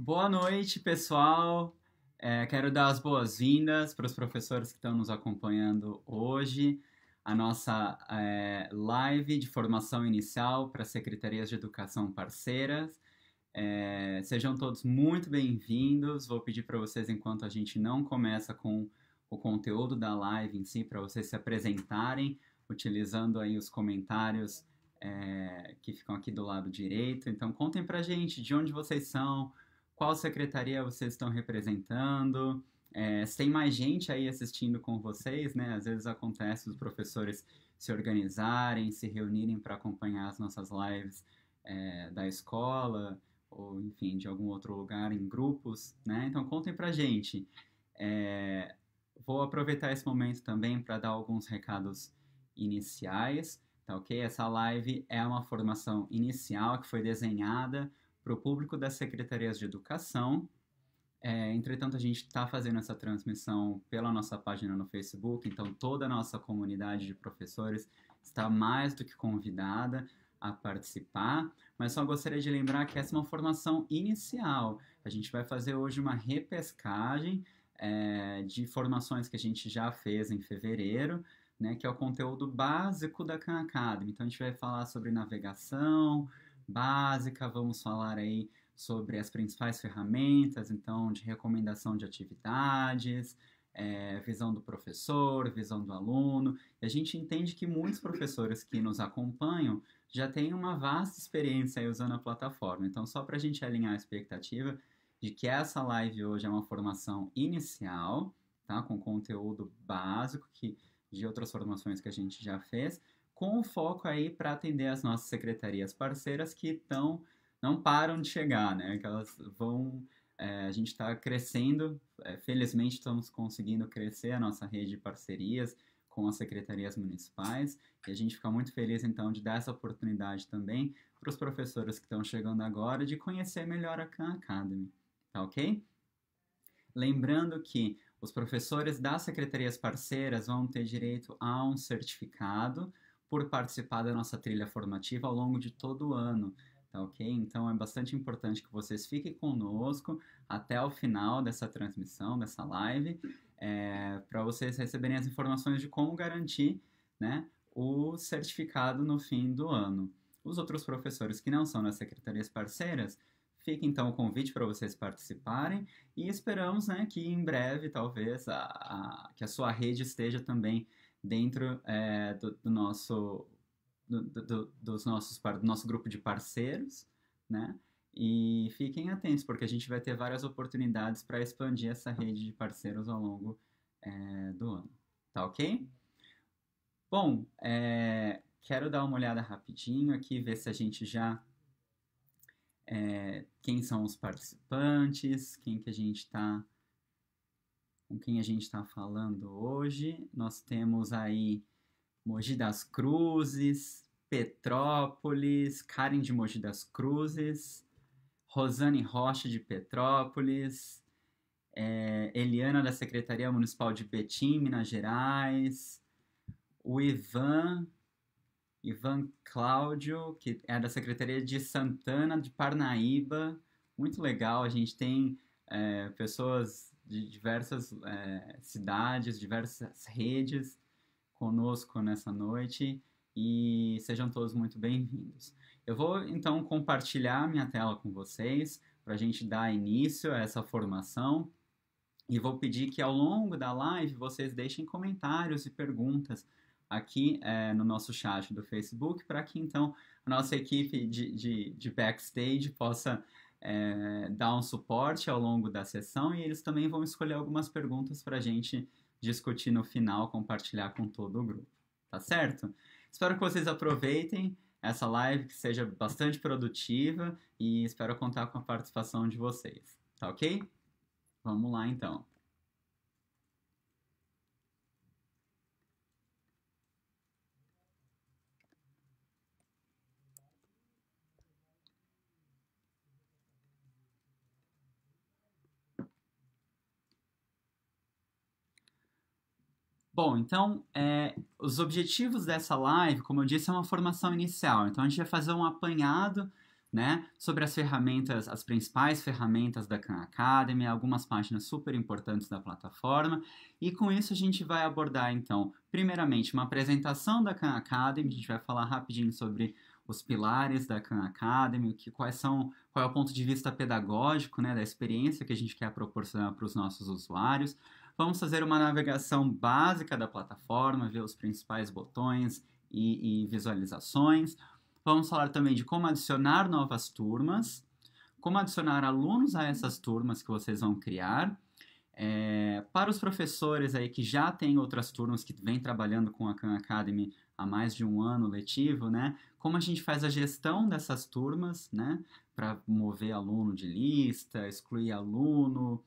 Boa noite, pessoal. É, quero dar as boas-vindas para os professores que estão nos acompanhando hoje. A nossa é, live de formação inicial para secretarias de educação parceiras. É, sejam todos muito bem-vindos. Vou pedir para vocês, enquanto a gente não começa com o conteúdo da live em si, para vocês se apresentarem, utilizando aí os comentários é, que ficam aqui do lado direito. Então, contem para a gente de onde vocês são, qual secretaria vocês estão representando. É, se tem mais gente aí assistindo com vocês, né? Às vezes acontece os professores se organizarem, se reunirem para acompanhar as nossas lives é, da escola ou, enfim, de algum outro lugar em grupos, né? Então contem a gente. É, vou aproveitar esse momento também para dar alguns recados iniciais, tá ok? Essa live é uma formação inicial que foi desenhada para o público das secretarias de educação. É, entretanto, a gente está fazendo essa transmissão pela nossa página no Facebook, então toda a nossa comunidade de professores está mais do que convidada a participar, mas só gostaria de lembrar que essa é uma formação inicial. A gente vai fazer hoje uma repescagem é, de formações que a gente já fez em fevereiro, né, que é o conteúdo básico da Khan Academy. Então a gente vai falar sobre navegação, básica, vamos falar aí sobre as principais ferramentas, então, de recomendação de atividades, é, visão do professor, visão do aluno. E a gente entende que muitos professores que nos acompanham já têm uma vasta experiência aí usando a plataforma. Então, só para a gente alinhar a expectativa de que essa live hoje é uma formação inicial, tá? com conteúdo básico que de outras formações que a gente já fez, com foco aí para atender as nossas secretarias parceiras que estão não param de chegar, né? Que elas vão é, a gente está crescendo, é, felizmente estamos conseguindo crescer a nossa rede de parcerias com as secretarias municipais e a gente fica muito feliz então de dar essa oportunidade também para os professores que estão chegando agora de conhecer melhor a Khan Academy, tá ok? Lembrando que os professores das secretarias parceiras vão ter direito a um certificado por participar da nossa trilha formativa ao longo de todo o ano, tá ok? Então é bastante importante que vocês fiquem conosco até o final dessa transmissão, dessa live, é, para vocês receberem as informações de como garantir né, o certificado no fim do ano. Os outros professores que não são nas secretarias parceiras, Fica então o convite para vocês participarem e esperamos né, que em breve, talvez, a, a, que a sua rede esteja também dentro é, do, do, nosso do, do, dos nossos do nosso grupo de parceiros, né? E fiquem atentos porque a gente vai ter várias oportunidades para expandir essa rede de parceiros ao longo é, do ano, tá ok? Bom, é, quero dar uma olhada rapidinho aqui ver se a gente já é, quem são os participantes, quem que a gente está com quem a gente está falando hoje. Nós temos aí Mogi das Cruzes, Petrópolis, Karen de Mogi das Cruzes, Rosane Rocha de Petrópolis, é, Eliana da Secretaria Municipal de Betim, Minas Gerais, o Ivan, Ivan Cláudio, que é da Secretaria de Santana de Parnaíba. Muito legal, a gente tem é, pessoas de diversas é, cidades, diversas redes conosco nessa noite e sejam todos muito bem-vindos. Eu vou então compartilhar minha tela com vocês para a gente dar início a essa formação e vou pedir que ao longo da live vocês deixem comentários e perguntas aqui é, no nosso chat do Facebook para que então a nossa equipe de, de, de backstage possa é, dar um suporte ao longo da sessão e eles também vão escolher algumas perguntas para a gente discutir no final, compartilhar com todo o grupo. Tá certo? Espero que vocês aproveitem essa live, que seja bastante produtiva e espero contar com a participação de vocês. Tá ok? Vamos lá então. Bom, então, é, os objetivos dessa live, como eu disse, é uma formação inicial. Então, a gente vai fazer um apanhado né, sobre as ferramentas, as principais ferramentas da Khan Academy, algumas páginas super importantes da plataforma. E com isso, a gente vai abordar, então, primeiramente, uma apresentação da Khan Academy. A gente vai falar rapidinho sobre os pilares da Khan Academy, que, quais são, qual é o ponto de vista pedagógico né, da experiência que a gente quer proporcionar para os nossos usuários. Vamos fazer uma navegação básica da plataforma, ver os principais botões e, e visualizações. Vamos falar também de como adicionar novas turmas, como adicionar alunos a essas turmas que vocês vão criar. É, para os professores aí que já têm outras turmas que vêm trabalhando com a Khan Academy há mais de um ano letivo, né? Como a gente faz a gestão dessas turmas, né? Para mover aluno de lista, excluir aluno,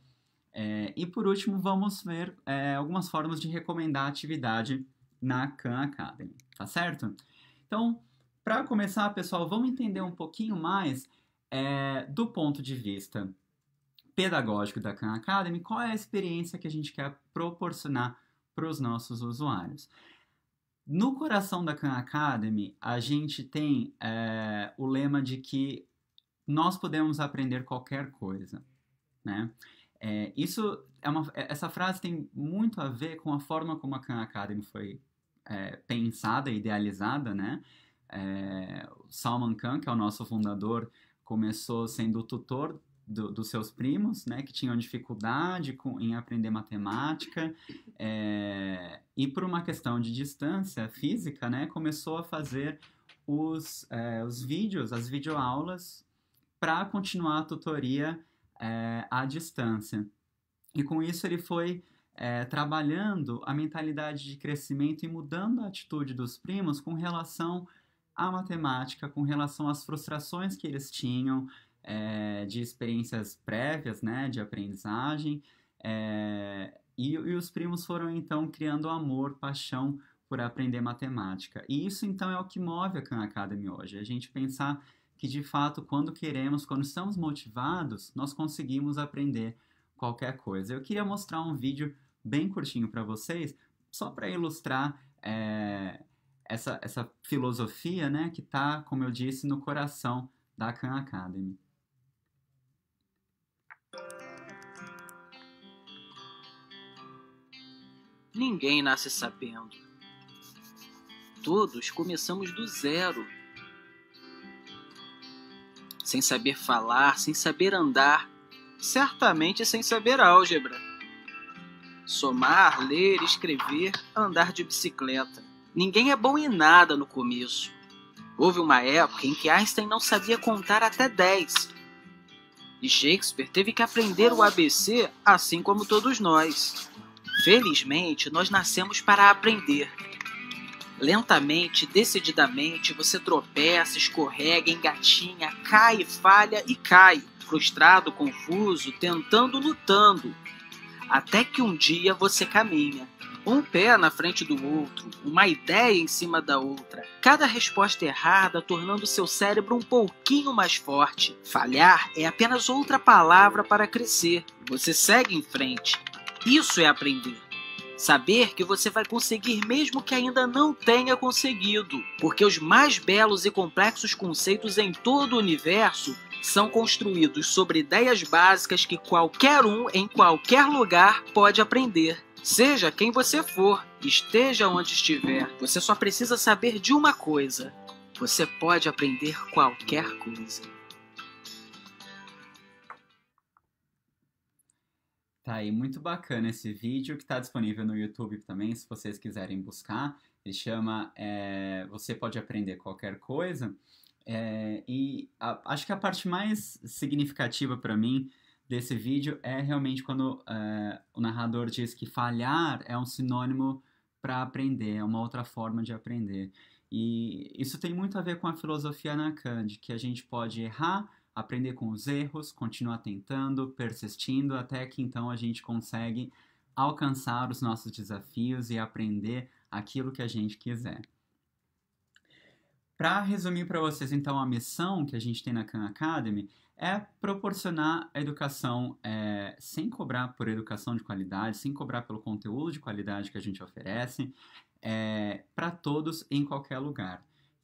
é, e por último, vamos ver é, algumas formas de recomendar atividade na Khan Academy, tá certo? Então, para começar, pessoal, vamos entender um pouquinho mais é, do ponto de vista pedagógico da Khan Academy, qual é a experiência que a gente quer proporcionar para os nossos usuários. No coração da Khan Academy, a gente tem é, o lema de que nós podemos aprender qualquer coisa, né? É, isso é uma, é, essa frase tem muito a ver com a forma como a Khan Academy foi é, pensada, idealizada, né? É, Salman Khan, que é o nosso fundador, começou sendo o tutor do, dos seus primos, né? Que tinham dificuldade com, em aprender matemática é, e por uma questão de distância física, né? Começou a fazer os, é, os vídeos, as videoaulas para continuar a tutoria é, à distância. E com isso ele foi é, trabalhando a mentalidade de crescimento e mudando a atitude dos primos com relação à matemática, com relação às frustrações que eles tinham é, de experiências prévias, né, de aprendizagem. É, e, e os primos foram então criando amor, paixão por aprender matemática. E isso então é o que move a Khan Academy hoje, é a gente pensar que de fato, quando queremos, quando estamos motivados, nós conseguimos aprender qualquer coisa. Eu queria mostrar um vídeo bem curtinho para vocês, só para ilustrar é, essa, essa filosofia né, que está, como eu disse, no coração da Khan Academy. Ninguém nasce sabendo. Todos começamos do zero sem saber falar, sem saber andar, certamente sem saber álgebra. Somar, ler, escrever, andar de bicicleta. Ninguém é bom em nada no começo. Houve uma época em que Einstein não sabia contar até 10. E Shakespeare teve que aprender o ABC assim como todos nós. Felizmente, nós nascemos para aprender Lentamente, decididamente, você tropeça, escorrega, engatinha, cai, falha e cai, frustrado, confuso, tentando, lutando, até que um dia você caminha. Um pé na frente do outro, uma ideia em cima da outra, cada resposta errada tornando seu cérebro um pouquinho mais forte. Falhar é apenas outra palavra para crescer. Você segue em frente. Isso é aprender. Saber que você vai conseguir mesmo que ainda não tenha conseguido, porque os mais belos e complexos conceitos em todo o universo são construídos sobre ideias básicas que qualquer um em qualquer lugar pode aprender. Seja quem você for, esteja onde estiver, você só precisa saber de uma coisa: você pode aprender qualquer coisa. Tá aí, muito bacana esse vídeo que está disponível no YouTube também, se vocês quiserem buscar. Ele chama é, Você Pode Aprender Qualquer Coisa. É, e a, acho que a parte mais significativa para mim desse vídeo é realmente quando é, o narrador diz que falhar é um sinônimo para aprender, é uma outra forma de aprender. E isso tem muito a ver com a filosofia Nakand, que a gente pode errar aprender com os erros, continuar tentando, persistindo, até que então a gente consegue alcançar os nossos desafios e aprender aquilo que a gente quiser. Para resumir para vocês, então, a missão que a gente tem na Khan Academy é proporcionar educação é, sem cobrar por educação de qualidade, sem cobrar pelo conteúdo de qualidade que a gente oferece, é, para todos em qualquer lugar.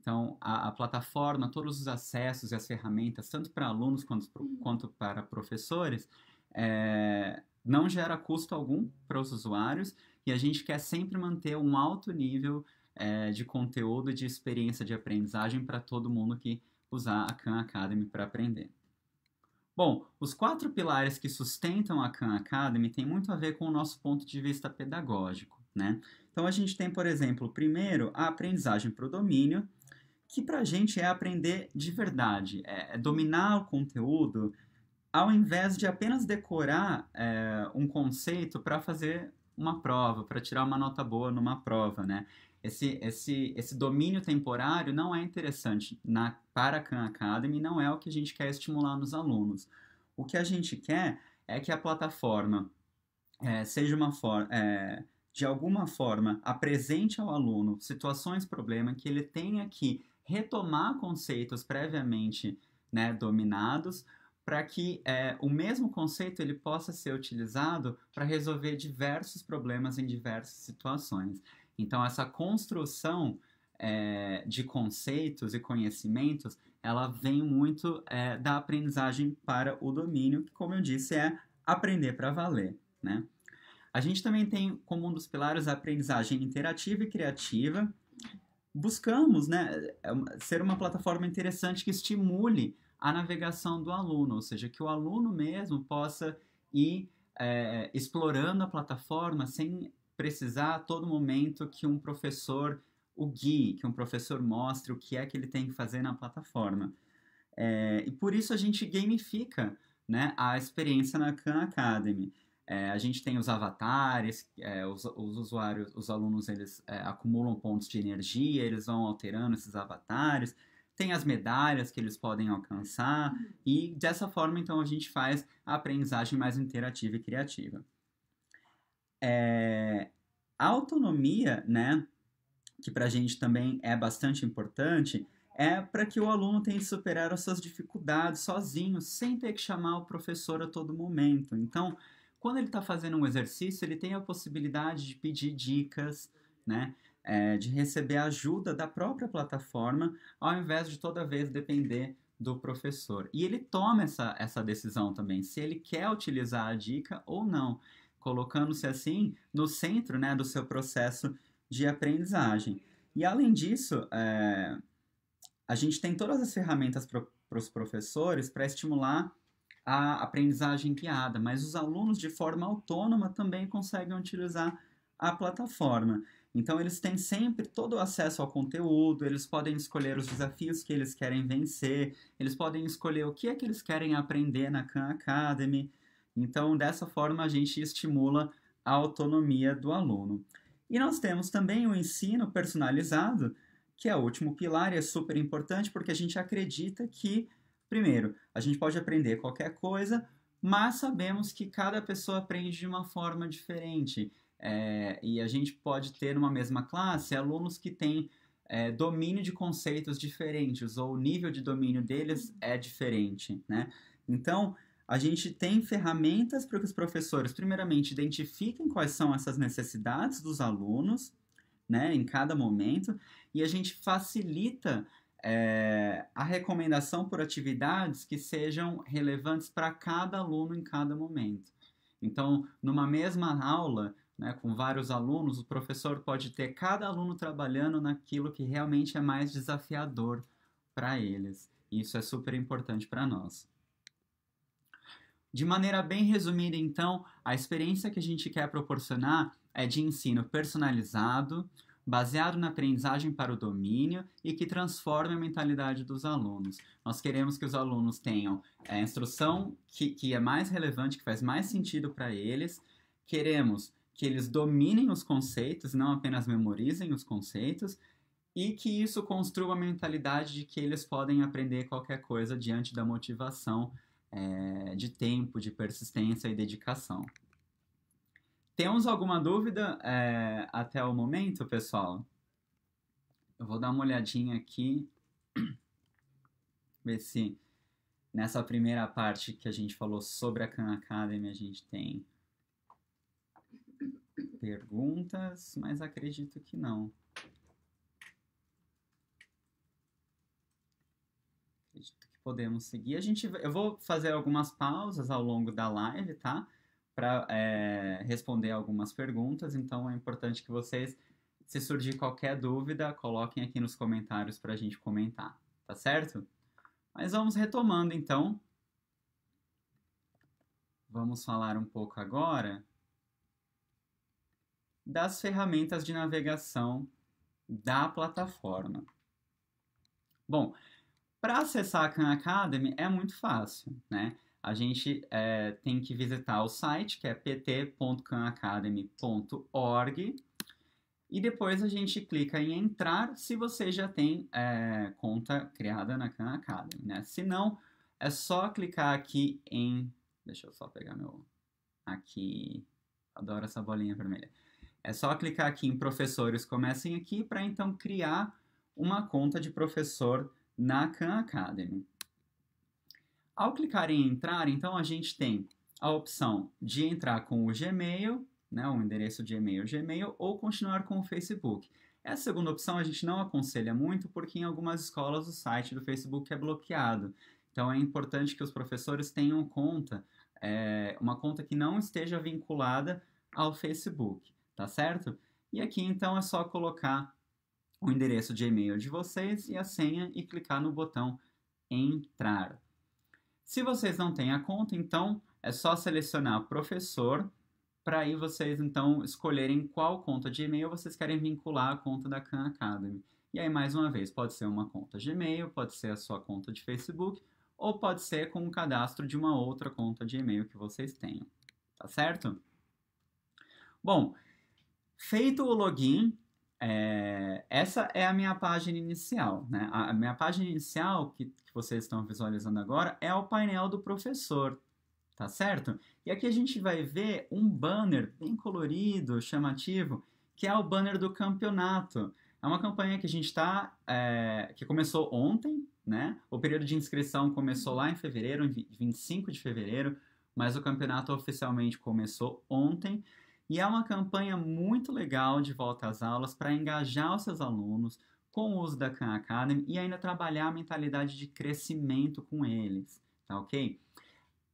Então, a, a, plataforma, todos os acessos e as ferramentas, tanto para alunos quanto, uhum. quanto para professores, é, não gera custo algum para os usuários e a gente quer sempre manter um alto nível é, de conteúdo, de experiência de aprendizagem para todo mundo que usar a Khan Academy para aprender. Bom, os quatro pilares que sustentam a Khan Academy têm muito a ver com o nosso ponto de vista pedagógico, né? Então a gente tem, por exemplo, primeiro, a aprendizagem para o domínio, que para a gente é aprender de verdade, é, é, dominar o conteúdo ao invés de apenas decorar é, um conceito para fazer uma prova, para tirar uma nota boa numa prova, né? Esse, esse, esse domínio temporário não é interessante na, para a Khan Academy, não é o que a gente quer estimular nos alunos. O que a gente quer é que a plataforma é, seja uma forma é, de alguma forma apresente ao aluno situações problema que ele tenha que retomar conceitos previamente né, dominados para que é, o mesmo conceito ele possa ser utilizado para resolver diversos problemas em diversas situações. Então essa construção é, de conceitos e conhecimentos ela vem muito é, da aprendizagem para o domínio, que como eu disse é aprender para valer, né? A gente também tem como um dos pilares a aprendizagem interativa e criativa, buscamos né, é ser uma plataforma interessante que estimule a navegação do aluno, ou seja, que o aluno mesmo possa ir é, explorando a plataforma sem precisar a todo momento que um professor o guie, que um professor mostre o que é que ele tem que fazer na plataforma. É, e por isso a gente gamifica né, a experiência na Khan Academy. É, a gente tem os avatares, é, os, os, usuários, os alunos, eles é, acumulam pontos de energia, eles vão alterando esses avatares. Tem as medalhas que eles podem alcançar e dessa forma, então, a gente faz a aprendizagem mais interativa e criativa. É, a autonomia, né, que para a gente também é bastante importante, é para que o aluno tenha que superar as suas dificuldades sozinho, sem ter que chamar o professor a todo momento. Então, quando ele está fazendo um exercício, ele tem a possibilidade de pedir dicas, né? É, de receber ajuda da própria plataforma, ao invés de toda vez depender do professor. E ele toma essa, essa decisão também, se ele quer utilizar a dica ou não, colocando-se assim no centro né, do seu processo de aprendizagem. E além disso, é, a gente tem todas as ferramentas para os professores para estimular a aprendizagem guiada, mas os alunos, de forma autônoma, também conseguem utilizar a plataforma. Então, eles têm sempre todo o acesso ao conteúdo, eles podem escolher os desafios que eles querem vencer, eles podem escolher o que é que eles querem aprender na Khan Academy. Então, dessa forma, a gente estimula a autonomia do aluno. E nós temos também o ensino personalizado, que é o último pilar e é super importante porque a gente acredita que Primeiro, a gente pode aprender qualquer coisa, mas sabemos que cada pessoa aprende de uma forma diferente. É, e a gente pode ter numa mesma classe alunos que têm é, domínio de conceitos diferentes, ou o nível de domínio deles uhum. é diferente, né? Então, a gente tem ferramentas para que os professores, primeiramente, identifiquem quais são essas necessidades dos alunos, né, em cada momento, e a gente facilita é, a recomendação por atividades que sejam relevantes para cada aluno em cada momento. Então, numa mesma aula, né, com vários alunos, o professor pode ter cada aluno trabalhando naquilo que realmente é mais desafiador para eles. Isso é super importante para nós. De maneira bem resumida, então, a experiência que a gente quer proporcionar é de ensino personalizado, baseado na aprendizagem para o domínio e que transforme a mentalidade dos alunos. Nós queremos que os alunos tenham é, a instrução que, que é mais relevante, que faz mais sentido para eles. Queremos que eles dominem os conceitos, não apenas memorizem os conceitos, e que isso construa a mentalidade de que eles podem aprender qualquer coisa diante da motivação é, de tempo, de persistência e dedicação. Temos alguma dúvida é, até o momento, pessoal? Eu vou dar uma olhadinha aqui, ver se nessa primeira parte que a gente falou sobre a Khan Academy a gente tem perguntas, mas acredito que não. Acredito que podemos seguir. A gente, eu vou fazer algumas pausas ao longo da live, tá? para é, eh, responder algumas perguntas, então é importante que vocês, se surgir qualquer dúvida, coloquem aqui nos comentários para a gente comentar, tá certo? Mas vamos retomando então. Vamos falar um pouco agora das ferramentas de navegação da plataforma. Bom, para acessar a Khan Academy é muito fácil, né? a gente é, tem que visitar o site, que é pt.khanacademy.org, e depois a gente clica em entrar se você já tem é, conta criada na Khan Academy, né? Se não, é só clicar aqui em... Deixa eu só pegar meu... Aqui... Adoro essa bolinha vermelha. É só clicar aqui em professores comecem aqui para então criar uma conta de professor na Khan Academy. Ao clicar em entrar, então a gente tem a opção de entrar com o Gmail, né, o endereço de e-mail Gmail, ou continuar com o Facebook. Essa segunda opção a gente não aconselha muito, porque em algumas escolas o site do Facebook é bloqueado. Então é importante que os professores tenham conta, é, uma conta que não esteja vinculada ao Facebook, tá certo? E aqui então é só colocar o endereço de e-mail de vocês e a senha e clicar no botão entrar, se vocês não têm a conta, então é só selecionar professor para aí vocês então escolherem qual conta de e-mail vocês querem vincular a conta da Khan Academy. E aí mais uma vez, pode ser uma conta de e-mail, pode ser a sua conta de Facebook ou pode ser com o cadastro de uma outra conta de e-mail que vocês tenham. Tá certo? Bom, feito o login, é, essa é a minha página inicial. Né? A, minha página inicial, que, que vocês estão visualizando agora, é o painel do professor, tá certo? E aqui a gente vai ver um banner bem colorido, chamativo, que é o banner do campeonato. É uma campanha que a gente está, é, que começou ontem, né? O período de inscrição começou lá em fevereiro, 25 de fevereiro, mas o campeonato oficialmente começou ontem. E é uma campanha muito legal de volta às aulas para engajar os seus alunos com o uso da Khan Academy e ainda trabalhar a mentalidade de crescimento com eles, tá ok?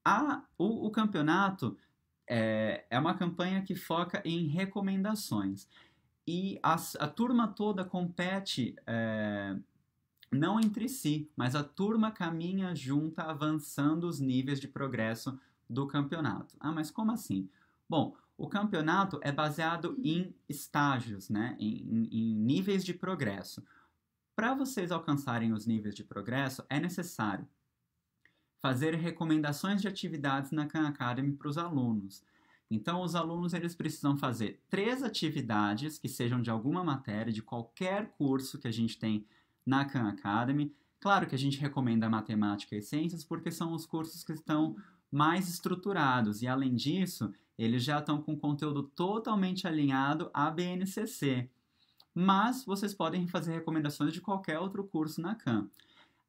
A, o, o campeonato é, é uma campanha que foca em recomendações e a, a turma toda compete é, não entre si, mas a turma caminha junta avançando os níveis de progresso do campeonato. Ah, mas como assim? Bom, o campeonato é baseado uhum. em estágios, né? em, em, em níveis de progresso. Para vocês alcançarem os níveis de progresso, é necessário fazer recomendações de atividades na Khan Academy para os alunos. Então, os alunos eles precisam fazer três atividades que sejam de alguma matéria, de qualquer curso que a gente tem na Khan Academy. Claro que a gente recomenda matemática e ciências porque são os cursos que estão uhum. mais estruturados. E além disso, eles já estão com conteúdo totalmente alinhado à BNCC. Mas vocês podem fazer recomendações de qualquer outro curso na CAM.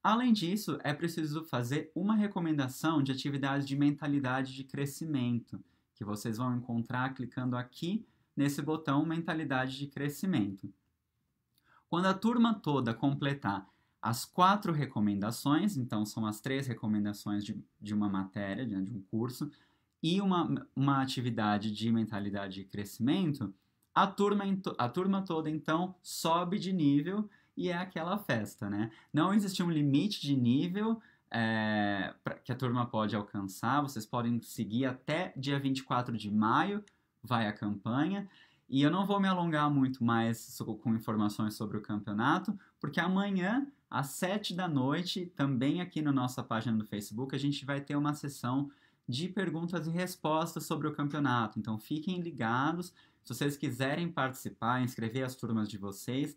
Além disso, é preciso fazer uma recomendação de atividades de mentalidade de crescimento, que vocês vão encontrar clicando aqui nesse botão Mentalidade de Crescimento. Quando a turma toda completar as quatro recomendações, então são as três recomendações de, de uma matéria, de um curso, e uma, uma atividade de mentalidade de crescimento, a turma, a turma toda então sobe de nível e é aquela festa, né? Não existe um limite de nível é, que a turma pode alcançar, vocês podem seguir até dia 24 de maio, vai a campanha. E eu não vou me alongar muito mais com informações sobre o campeonato, porque amanhã, às 7 da noite, também aqui na nossa página do Facebook, a gente vai ter uma sessão de perguntas e respostas sobre o campeonato. Então fiquem ligados. Se vocês quiserem participar, inscrever as turmas de vocês,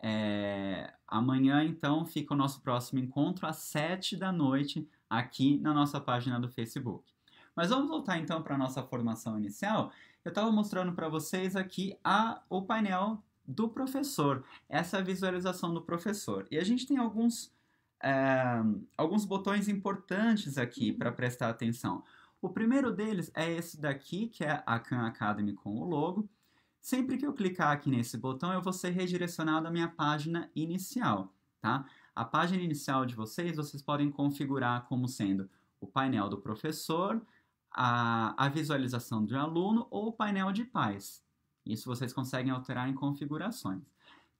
é... amanhã então fica o nosso próximo encontro às 7 da noite aqui na nossa página do Facebook. Mas vamos voltar então para a nossa formação inicial. Eu estava mostrando para vocês aqui a, o painel do professor, essa visualização do professor. E a gente tem alguns ah, alguns botões importantes aqui uhum. para prestar atenção. O primeiro deles é esse daqui, que é a Khan Academy com o logo. Sempre que eu clicar aqui nesse botão, eu vou ser redirecionado à minha página inicial, tá? A página inicial de vocês, vocês podem configurar como sendo o painel do professor, a, a visualização de um aluno ou o painel de pais. Isso vocês conseguem alterar em configurações.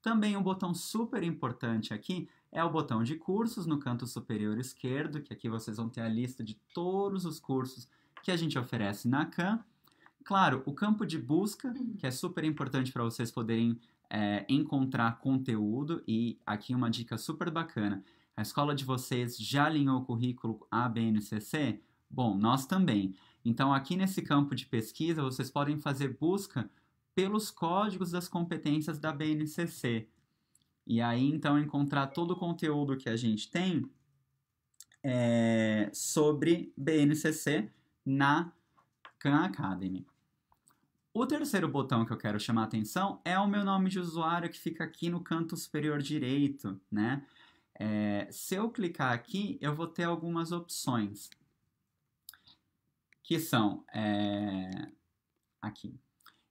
Também um botão super importante aqui é o botão de cursos no canto superior esquerdo, que aqui vocês vão ter a lista de todos os cursos que a gente oferece na CAM. Claro, o campo de busca, uhum. que é super importante para vocês poderem é, encontrar conteúdo, e aqui uma dica super bacana. A escola de vocês já alinhou o currículo ABNCC? Bom, nós também. Então, aqui nesse campo de pesquisa, vocês podem fazer busca pelos códigos das competências da BNCC. E aí, então, encontrar todo o conteúdo que a gente tem é, sobre BNCC na Khan Academy. O terceiro botão que eu quero chamar a atenção é o meu nome de usuário que fica aqui no canto superior direito, né? É, se eu clicar aqui, eu vou ter algumas opções, que são é, aqui.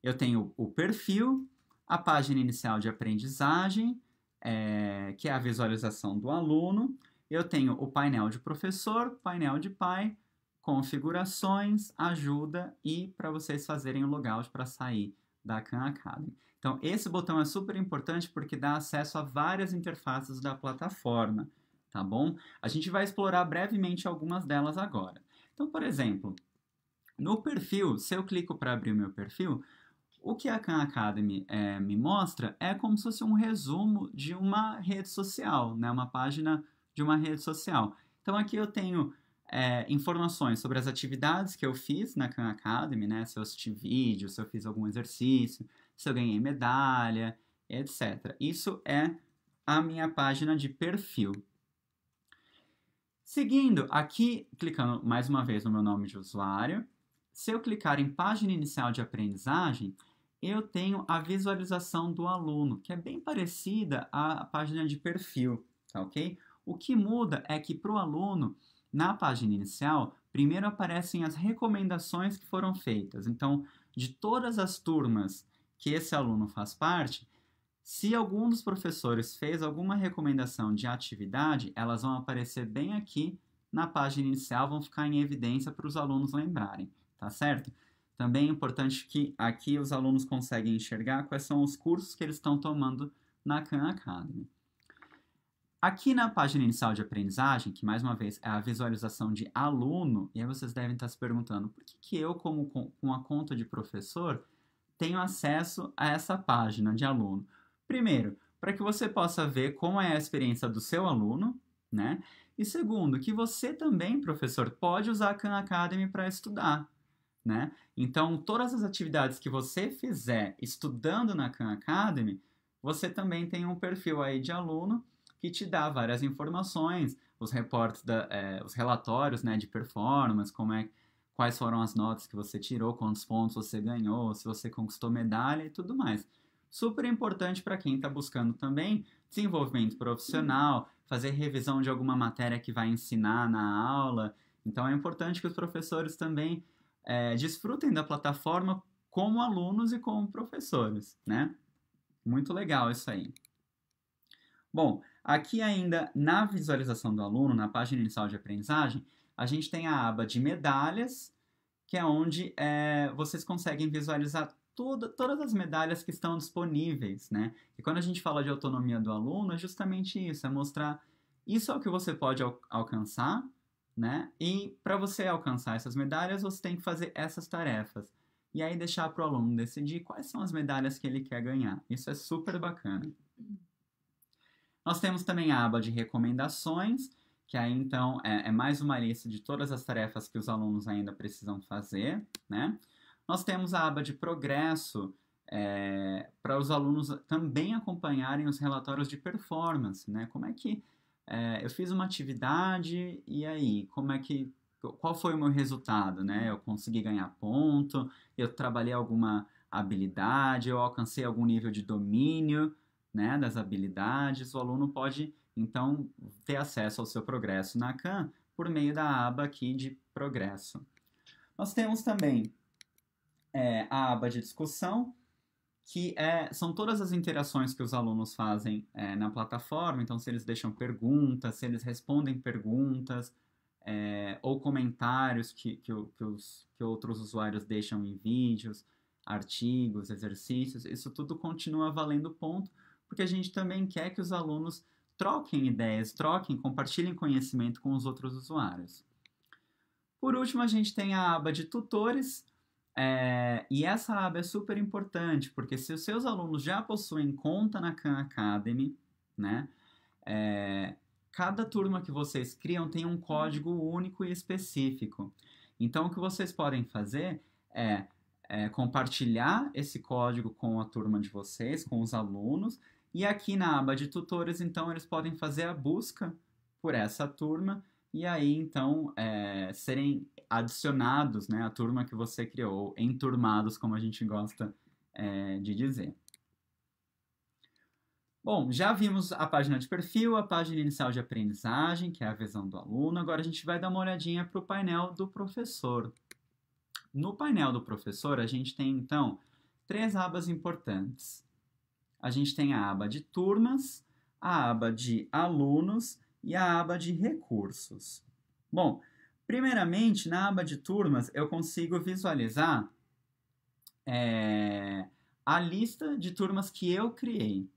Eu tenho o perfil, a página inicial de aprendizagem, é, que é a visualização do aluno. Eu tenho o painel de professor, painel de pai, configurações, ajuda e para vocês fazerem o logout para sair da Khan Academy. Então, esse botão é super importante porque dá acesso a várias interfaces da plataforma, tá bom? A gente vai explorar brevemente algumas delas agora. Então, por exemplo, no perfil, se eu clico para abrir o meu perfil, o que a Khan Academy é, me mostra é como se fosse um resumo de uma rede social, né? uma página de uma rede social. Então aqui eu tenho é, informações sobre as atividades que eu fiz na Khan Academy, né? se eu assisti vídeo, se eu fiz algum exercício, se eu ganhei medalha, etc. Isso é a minha página de perfil. Seguindo, aqui, clicando mais uma vez no meu nome de usuário, se eu clicar em página inicial de aprendizagem, eu tenho a visualização do aluno, que é bem parecida à página de perfil, tá ok? O que muda é que para o aluno, na página inicial, primeiro aparecem as recomendações que foram feitas. Então, de todas as turmas que esse aluno faz parte, se algum dos professores fez alguma recomendação de atividade, elas vão aparecer bem aqui na página inicial, vão ficar em evidência para os alunos lembrarem tá certo? Também é importante que aqui os alunos conseguem enxergar quais são os cursos que eles estão tomando na Khan Academy. Aqui na página inicial de aprendizagem, que mais uma vez é a visualização de aluno, e aí vocês devem estar se perguntando por que, que eu, como com a conta de professor, tenho acesso a essa página de aluno. Primeiro, para que você possa ver como é a experiência do seu aluno, né? E segundo, que você também, professor, pode usar a Khan Academy para estudar né? Então, todas as atividades que você fizer estudando na Khan Academy, você também tem um perfil aí de aluno que te dá várias informações, os reportes, da, é, os relatórios né, de performance, como é, quais foram as notas que você tirou, quantos pontos você ganhou, se você conquistou medalha e tudo mais. Super importante para quem está buscando também desenvolvimento profissional, fazer revisão de alguma matéria que vai ensinar na aula. Então é importante que os professores também é, desfrutem da plataforma como alunos e como professores, né? Muito legal isso aí. Bom, aqui ainda na visualização do aluno, na página inicial de aprendizagem, a gente tem a aba de medalhas, que é onde é, vocês conseguem visualizar toda, todas as medalhas que estão disponíveis, né? E quando a gente fala de autonomia do aluno, é justamente isso, é mostrar isso é o que você pode al alcançar, né? E para você alcançar essas medalhas, você tem que fazer essas tarefas. E aí deixar para o aluno decidir quais são as medalhas que ele quer ganhar. Isso é super bacana. Nós temos também a aba de recomendações, que aí então é, é mais uma lista de todas as tarefas que os alunos ainda precisam fazer, né? Nós temos a aba de progresso, é, para os alunos também acompanharem os relatórios de performance, né? Como é que é, eu fiz uma atividade e aí, como é que qual foi o meu resultado, né? Eu consegui ganhar ponto, eu trabalhei alguma habilidade, eu alcancei algum nível de domínio, né, das habilidades. O aluno pode então ter acesso ao seu progresso na CAN por meio da aba aqui de progresso. Nós temos também é, a aba de discussão, que é, são todas as interações que os alunos fazem é, na plataforma. Então, se eles deixam perguntas, se eles respondem perguntas é, ou comentários que, que, que, os, que outros usuários deixam em vídeos, artigos, exercícios, isso tudo continua valendo ponto, porque a gente também quer que os alunos troquem ideias, troquem, compartilhem conhecimento com os outros usuários. Por último, a gente tem a aba de tutores é, e essa aba é super importante, porque se os seus alunos já possuem conta na Khan Academy, né? É, cada turma que vocês criam tem um código único e específico. Então, o que vocês podem fazer é, é compartilhar esse código com a turma de vocês, com os alunos, e aqui na aba de tutores, então, eles podem fazer a busca por essa turma e aí então é, serem adicionados né, à turma que você criou, enturmados, como a gente gosta é, de dizer. Bom, já vimos a página de perfil, a página inicial de aprendizagem, que é a visão do aluno. Agora a gente vai dar uma olhadinha para o painel do professor. No painel do professor, a gente tem então três abas importantes. A gente tem a aba de turmas, a aba de alunos e a aba de recursos. Bom, primeiramente, na aba de turmas, eu consigo visualizar é, a lista de turmas que eu criei,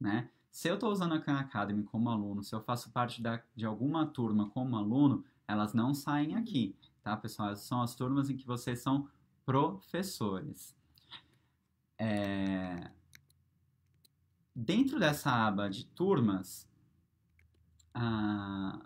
né? Se eu estou usando a Khan Academy como aluno, se eu faço parte da, de alguma turma como aluno, elas não saem uhum. aqui, tá, pessoal? Essas são as turmas em que vocês são professores. É... Dentro dessa aba de turmas, a,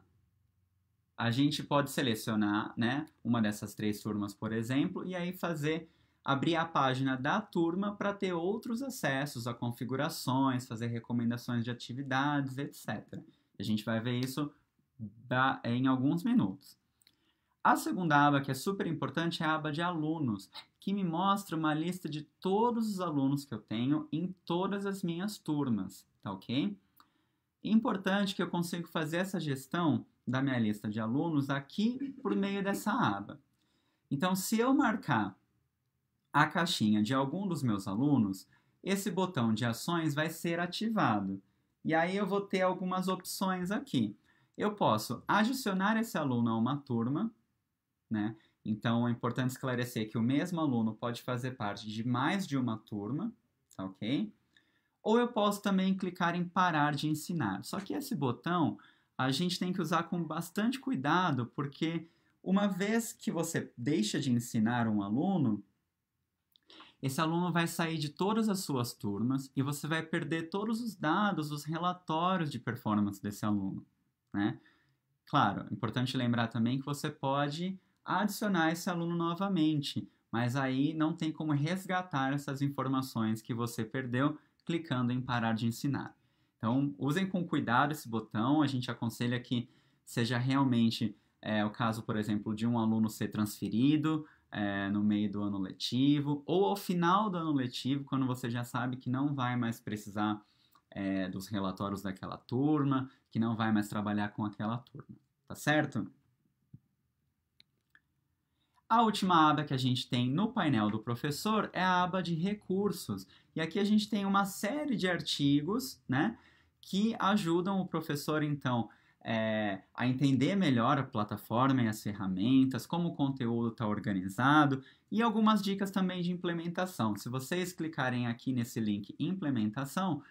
a gente pode selecionar né, uma dessas três turmas, por exemplo, e aí fazer abrir a página da turma para ter outros acessos a configurações, fazer recomendações de atividades, etc. A gente vai ver isso em alguns minutos. A segunda aba que é super importante é a aba de alunos, que me mostra uma lista de todos os alunos que eu tenho em todas as minhas turmas, tá ok? É importante que eu consiga fazer essa gestão da minha lista de alunos aqui por meio dessa aba. Então, se eu marcar a caixinha de algum dos meus alunos, esse botão de ações vai ser ativado. E aí eu vou ter algumas opções aqui. Eu posso adicionar esse aluno a uma turma, né? Então é importante esclarecer que o mesmo aluno pode fazer parte de mais de uma turma, tá ok? Ou eu posso também clicar em parar de ensinar. Só que esse botão a gente tem que usar com bastante cuidado, porque uma vez que você deixa de ensinar um aluno, esse aluno vai sair de todas as suas turmas e você vai perder todos os dados, os relatórios de performance desse aluno, né? Claro, é importante lembrar também que você pode adicionar esse aluno novamente, mas aí não tem como resgatar essas informações que você perdeu clicando em parar de ensinar. Então, usem com cuidado esse botão, a gente aconselha que seja realmente é, o caso, por exemplo, de um aluno ser transferido é, no meio do ano letivo, ou ao final do ano letivo, quando você já sabe que não vai mais precisar é, dos relatórios daquela turma, que não vai mais trabalhar com aquela turma, tá certo? A última aba que a gente tem no painel do professor é a aba de recursos. E aqui a gente tem uma série de artigos, né, que ajudam o professor, então, é, a entender melhor a plataforma e as ferramentas, como o conteúdo está organizado e algumas dicas também de implementação. Se vocês clicarem aqui nesse link implementação,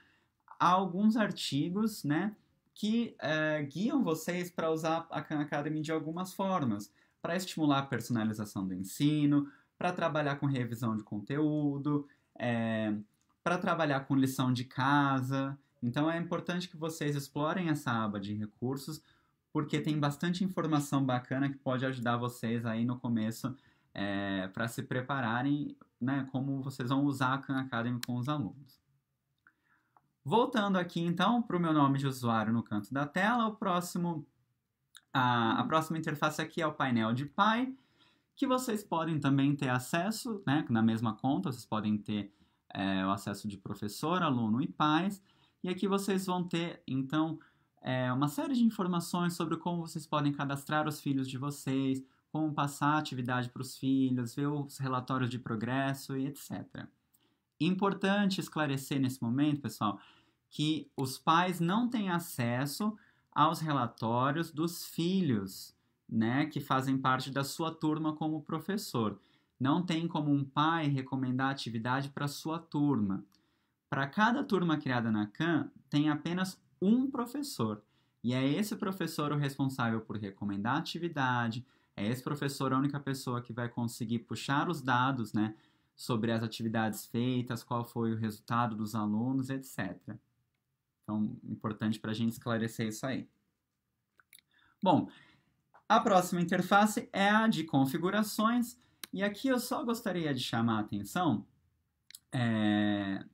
há alguns artigos né, que é, guiam vocês para usar a Khan Academy de algumas formas para estimular a personalização do ensino, para trabalhar com revisão de conteúdo, é, eh, para trabalhar com lição de casa. Então é importante que vocês explorem essa aba de recursos, porque tem bastante informação bacana que pode ajudar vocês aí no começo é, eh, para se prepararem, né, como vocês vão usar a Khan Academy com os alunos. Voltando aqui então para o meu nome de usuário no canto da tela, o próximo a, a próxima interface aqui é o painel de pai que vocês podem também ter acesso, né, na mesma conta, vocês podem ter é, o acesso de professor, aluno e pais, e aqui vocês vão ter, então, é, uma série de informações sobre como vocês podem cadastrar os filhos de vocês, como passar atividade para os filhos, ver os relatórios de progresso e etc. Importante esclarecer nesse momento, pessoal, que os pais não têm acesso aos relatórios dos filhos, né, que fazem parte da sua turma como professor. Não tem como um pai recomendar atividade para sua turma. Para cada turma criada na CAN, tem apenas um professor. E é esse professor o responsável por recomendar atividade, é esse professor a única pessoa que vai conseguir puxar os dados, né, sobre as atividades feitas, qual foi o resultado dos alunos, etc. Então, importante para a gente esclarecer isso aí. Bom, a próxima interface é a de configurações, e aqui eu só gostaria de chamar a atenção é,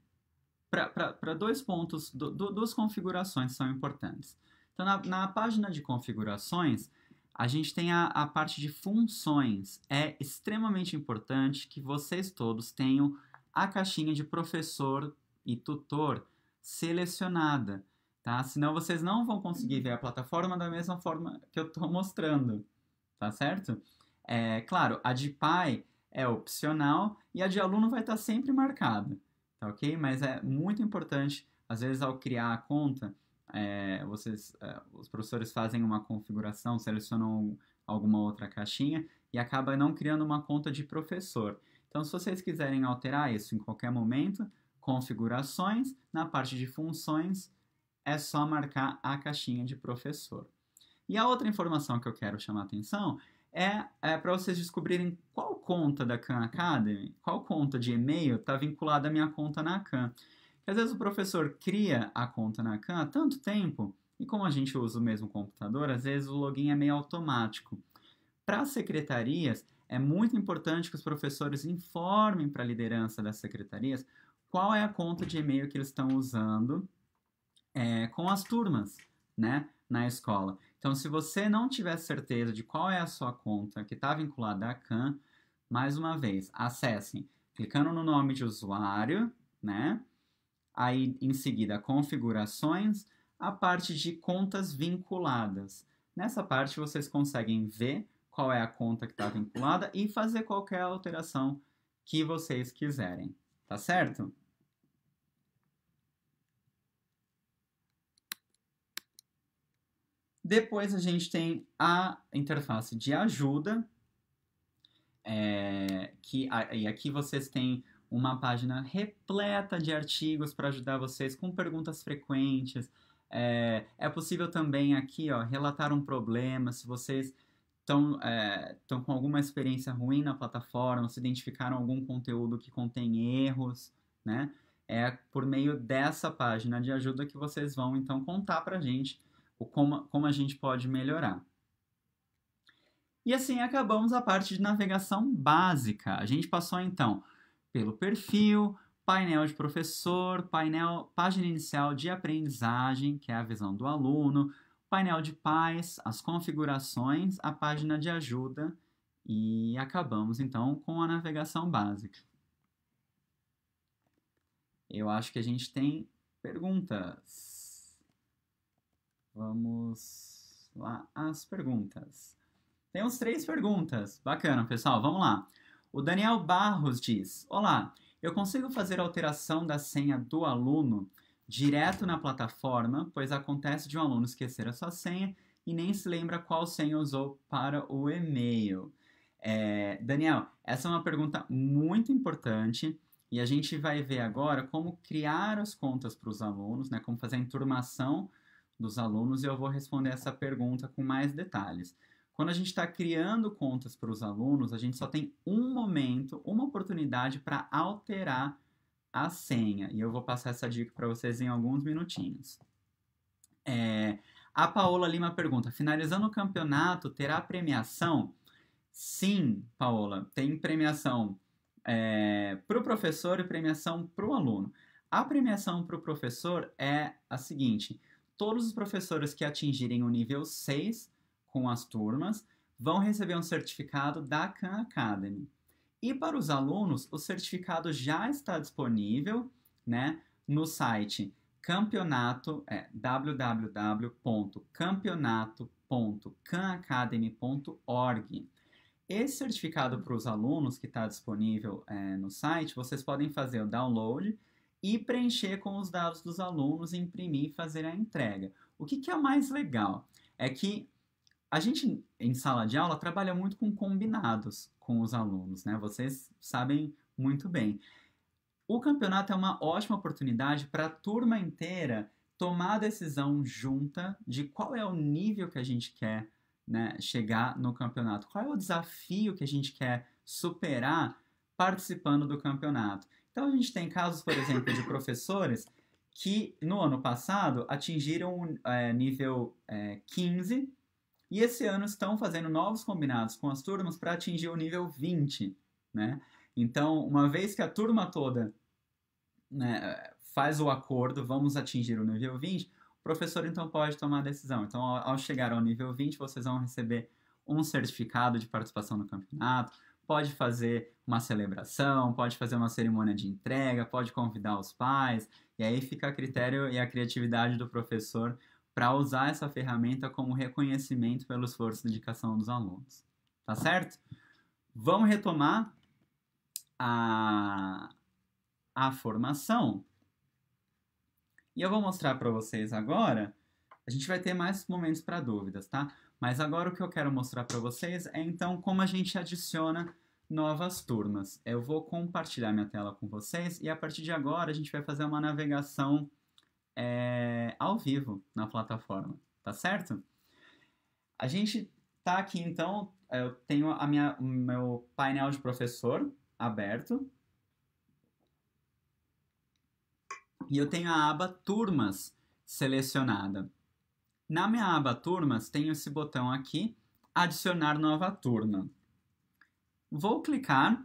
para dois pontos, do, do, duas configurações são importantes. Então, na, na, página de configurações, a gente tem a, a parte de funções. É extremamente importante que vocês todos tenham a caixinha de professor e tutor selecionada, tá? Senão vocês não vão conseguir ver a plataforma da mesma forma que eu estou mostrando, tá certo? É, claro, a de pai é opcional e a de aluno vai estar tá sempre marcada, tá ok? Mas é muito importante, às vezes ao criar a conta, é, vocês, é, os professores fazem uma configuração, selecionam alguma outra caixinha e acaba não criando uma conta de professor. Então, se vocês quiserem alterar isso em qualquer momento, configurações, na parte de funções, é só marcar a caixinha de professor. E a outra informação que eu quero chamar a atenção é, é para vocês descobrirem qual conta da Khan Academy, qual conta de e-mail está vinculada à minha conta na Khan. Porque às vezes o professor cria a conta na Khan há tanto tempo, e como a gente usa o mesmo computador, às vezes o login é meio automático. Para as secretarias, é muito importante que os professores informem para a liderança das secretarias qual é a conta de e-mail que eles estão usando é, com as turmas, né, na escola. Então, se você não tiver certeza de qual é a sua conta que está vinculada à CAN, mais uma vez, acessem clicando no nome de usuário, né? Aí em seguida, configurações, a parte de contas vinculadas. Nessa parte vocês conseguem ver qual é a conta que está vinculada e fazer qualquer alteração que vocês quiserem, tá certo? Depois a gente tem a interface de ajuda, é, que, e aqui vocês têm uma página repleta de artigos para ajudar vocês com perguntas frequentes. É, é, possível também aqui ó, relatar um problema, se vocês estão é, com alguma experiência ruim na plataforma, se identificaram algum conteúdo que contém erros, né? É por meio dessa página de ajuda que vocês vão então contar para a gente ou como, como a gente pode melhorar. E assim acabamos a parte de navegação básica. A gente passou então pelo perfil, painel de professor, painel, página inicial de aprendizagem, que é a visão do aluno, painel de pais, as configurações, a página de ajuda e acabamos então com a navegação básica. Eu acho que a gente tem perguntas. Vamos lá as perguntas. Temos três perguntas. Bacana, pessoal. Vamos lá. O Daniel Barros diz: Olá, eu consigo fazer alteração da senha do aluno direto na plataforma, pois acontece de um aluno esquecer a sua senha e nem se lembra qual senha usou para o e-mail. É, Daniel, essa é uma pergunta muito importante e a gente vai ver agora como criar as contas para os alunos, né, como fazer a enturmação dos alunos e eu vou responder essa pergunta com mais detalhes. Quando a gente está criando contas para os alunos, a gente só tem um momento, uma oportunidade para alterar a senha. E eu vou passar essa dica para vocês em alguns minutinhos. É, a Paola Lima pergunta: finalizando o campeonato, terá premiação? Sim, Paola, tem premiação é, para o professor e premiação para o aluno. A premiação para o professor é a seguinte: todos os professores que atingirem o nível 6 com as turmas vão receber um certificado da Khan Academy. E para os alunos, o certificado já está disponível né, no site campeonato é, www.campeonato.canacademy.org. Esse certificado para os alunos que está disponível é, no site, vocês podem fazer o download e preencher com os dados dos alunos, imprimir e fazer a entrega. O que, que é mais legal? É que a gente, em sala de aula, trabalha muito com combinados com os alunos, né? Vocês sabem muito bem. O campeonato é uma ótima oportunidade para a turma inteira tomar a decisão junta de qual é o nível que a gente quer né, chegar no campeonato, qual é o desafio que a gente quer superar participando do campeonato. Então a gente tem casos, por exemplo, de professores que no ano passado atingiram é, nível é, eh, 15 e esse ano estão fazendo novos combinados com as turmas para atingir o nível 20, né? Então, uma vez que a turma toda né, faz o acordo, vamos atingir o nível 20, o professor então pode tomar a decisão. Então, ao, ao chegar ao nível 20, vocês vão receber um certificado de participação no campeonato, pode fazer uma celebração, pode fazer uma cerimônia de entrega, pode convidar os pais, e aí fica a critério e a criatividade do professor para usar essa ferramenta como reconhecimento pelo esforço e dedicação dos alunos. Tá certo? Vamos retomar a, a formação. E eu vou mostrar para vocês agora. A gente vai ter mais momentos para dúvidas, tá? Mas agora o que eu quero mostrar para vocês é então como a gente adiciona novas turmas. Eu vou compartilhar minha tela com vocês e a partir de agora a gente vai fazer uma navegação é, ao vivo na plataforma, tá certo? A gente tá aqui então, eu tenho a minha, o meu painel de professor aberto. E eu tenho a aba Turmas selecionada. Na minha aba Turmas tem esse botão aqui, adicionar nova turma. Vou clicar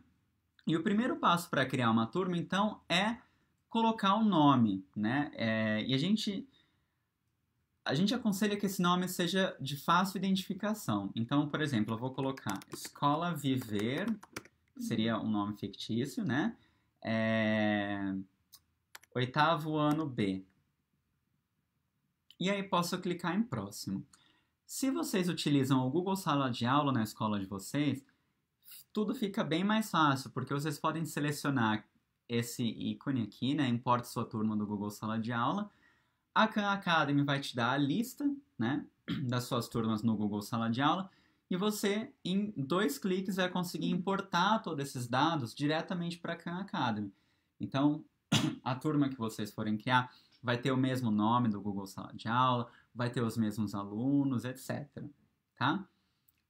e o primeiro passo para criar uma turma, então, é colocar o nome, né? É, e a gente a gente aconselha que esse nome seja de fácil identificação. Então, por exemplo, eu vou colocar Escola Viver, que seria um nome fictício, né? É, oitavo ano B. E aí posso clicar em próximo. Se vocês utilizam o Google Sala de Aula na escola de vocês, tudo fica bem mais fácil, porque vocês podem selecionar esse ícone aqui, né? Importe sua turma do Google Sala de Aula. A Khan Academy vai te dar a lista, né? Das suas turmas no Google Sala de Aula. E você, em dois cliques, vai conseguir importar todos esses dados diretamente para a Khan Academy. Então, a turma que vocês forem criar vai ter o mesmo nome do Google Sala de Aula, vai ter os mesmos alunos, etc. Tá?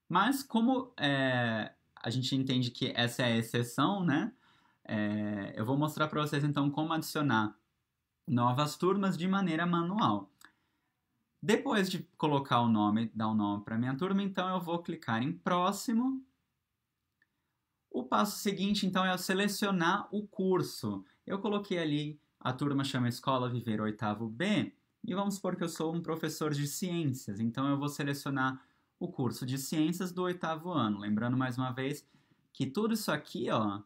Mas como é, a gente entende que essa é a exceção, né? É, eu vou mostrar para vocês então como adicionar novas turmas de maneira manual. Depois de colocar o nome, dar o um nome para minha turma, então eu vou clicar em próximo. O passo seguinte, então, é eu selecionar o curso. Eu coloquei ali a turma chama Escola Viver Oitavo B e vamos supor que eu sou um professor de ciências, então eu vou selecionar o curso de ciências do oitavo ano. Lembrando mais uma vez que tudo isso aqui, ó,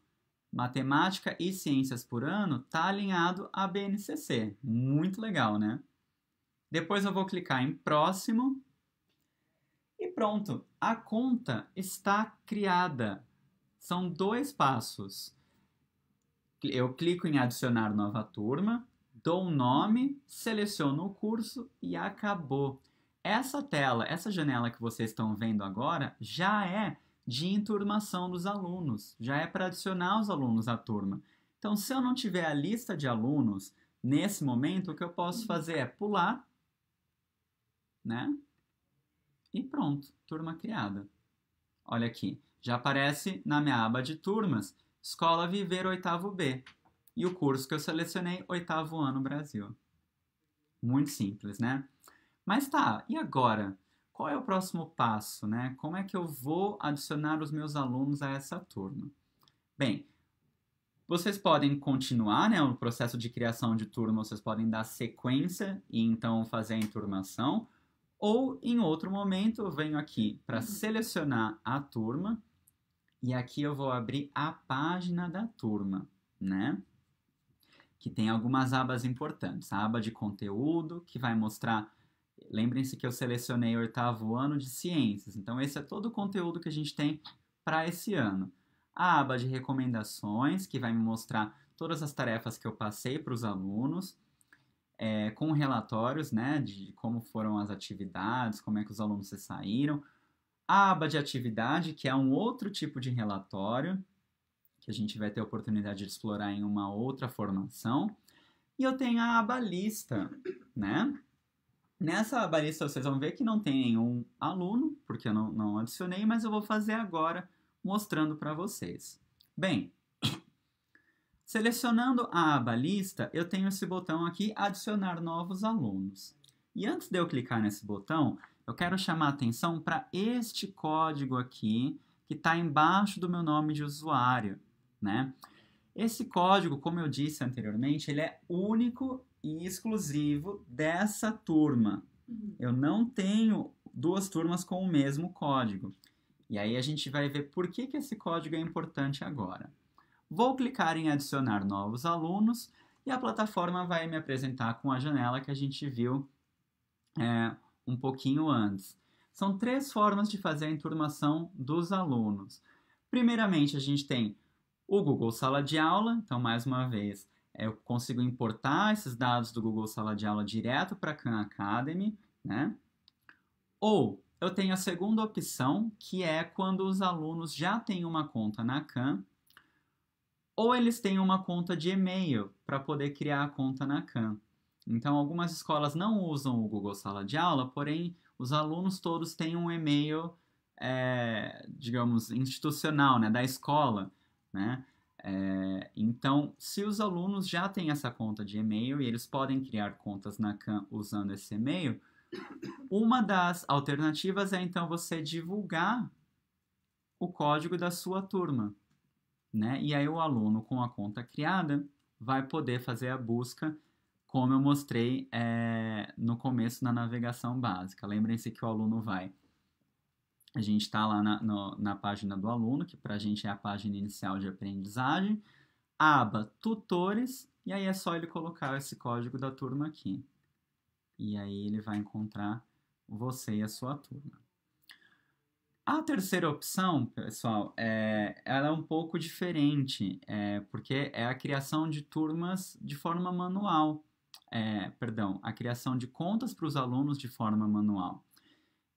matemática e ciências por ano, tá alinhado à BNCC. Muito legal, né? Depois eu vou clicar em próximo e pronto, a conta está criada. São dois passos. Eu clico em adicionar nova turma, dou um nome, seleciono o curso e acabou. Essa tela, essa janela que vocês estão vendo agora, já é de enturmação dos alunos, já é para adicionar os alunos à turma. Então, se eu não tiver a lista de alunos nesse momento, o que eu posso fazer é pular, né? E pronto, turma criada. Olha aqui, já aparece na minha aba de turmas, Escola Viver Oitavo B e o curso que eu selecionei, Oitavo Ano Brasil. Muito simples, né? Mas tá, e agora? Qual é o próximo passo, né? Como é que eu vou adicionar os meus alunos a essa turma? Bem, vocês podem continuar, né, o processo de criação de turma, vocês podem dar sequência e então fazer a enturmação, ou em outro momento eu venho aqui para uhum. selecionar a turma e aqui eu vou abrir a página da turma, né? Que tem algumas abas importantes, a aba de conteúdo, que vai mostrar Lembrem-se que eu selecionei o oitavo ano de ciências, então esse é todo o conteúdo que a gente tem para esse ano. A aba de recomendações, que vai me mostrar todas as tarefas que eu passei para os alunos, é, com relatórios né, de como foram as atividades, como é que os alunos se saíram. A aba de atividade, que é um outro tipo de relatório, que a gente vai ter a oportunidade de explorar em uma outra formação. E eu tenho a aba lista, né? Nessa aba lista vocês vão ver que não tem nenhum aluno, porque eu não, não adicionei, mas eu vou fazer agora mostrando para vocês. Bem, selecionando a aba lista, eu tenho esse botão aqui, adicionar novos alunos. E antes de eu clicar nesse botão, eu quero chamar a atenção para este código aqui, que está embaixo do meu nome de usuário, né? Esse código, como eu disse anteriormente, ele é único exclusivo dessa turma. Uhum. Eu não tenho duas turmas com o mesmo código. E aí a gente vai ver por que, que esse código é importante agora. Vou clicar em adicionar novos alunos e a plataforma vai me apresentar com a janela que a gente viu é, um pouquinho antes. São três formas de fazer a enturmação dos alunos. Primeiramente, a gente tem o Google Sala de Aula, então mais uma vez, é, eu consigo importar esses dados do Google Sala de Aula direto para a Khan Academy, né? Ou eu tenho a segunda opção, que é quando os alunos já têm uma conta na Khan, ou eles têm uma conta de e-mail para poder criar a conta na Khan. Então, algumas escolas não usam o Google Sala de Aula, porém, os alunos todos têm um e-mail, é, digamos, institucional, né, da escola, né? É, então, se os alunos já têm essa conta de e-mail e eles podem criar contas na CAN usando esse e-mail, uma das alternativas é então você divulgar o código da sua turma, né? E aí o aluno com a conta criada vai poder fazer a busca, como eu mostrei é, no começo na navegação básica. Lembrem-se que o aluno vai a gente está lá na, no, na página do aluno, que para a gente é a página inicial de aprendizagem, aba tutores, e aí é só ele colocar esse código da turma aqui. E aí ele vai encontrar você e a sua turma. A terceira opção, pessoal, é, ela é um pouco diferente, é, porque é a criação de turmas de forma manual. É, perdão, a criação de contas para os alunos de forma manual.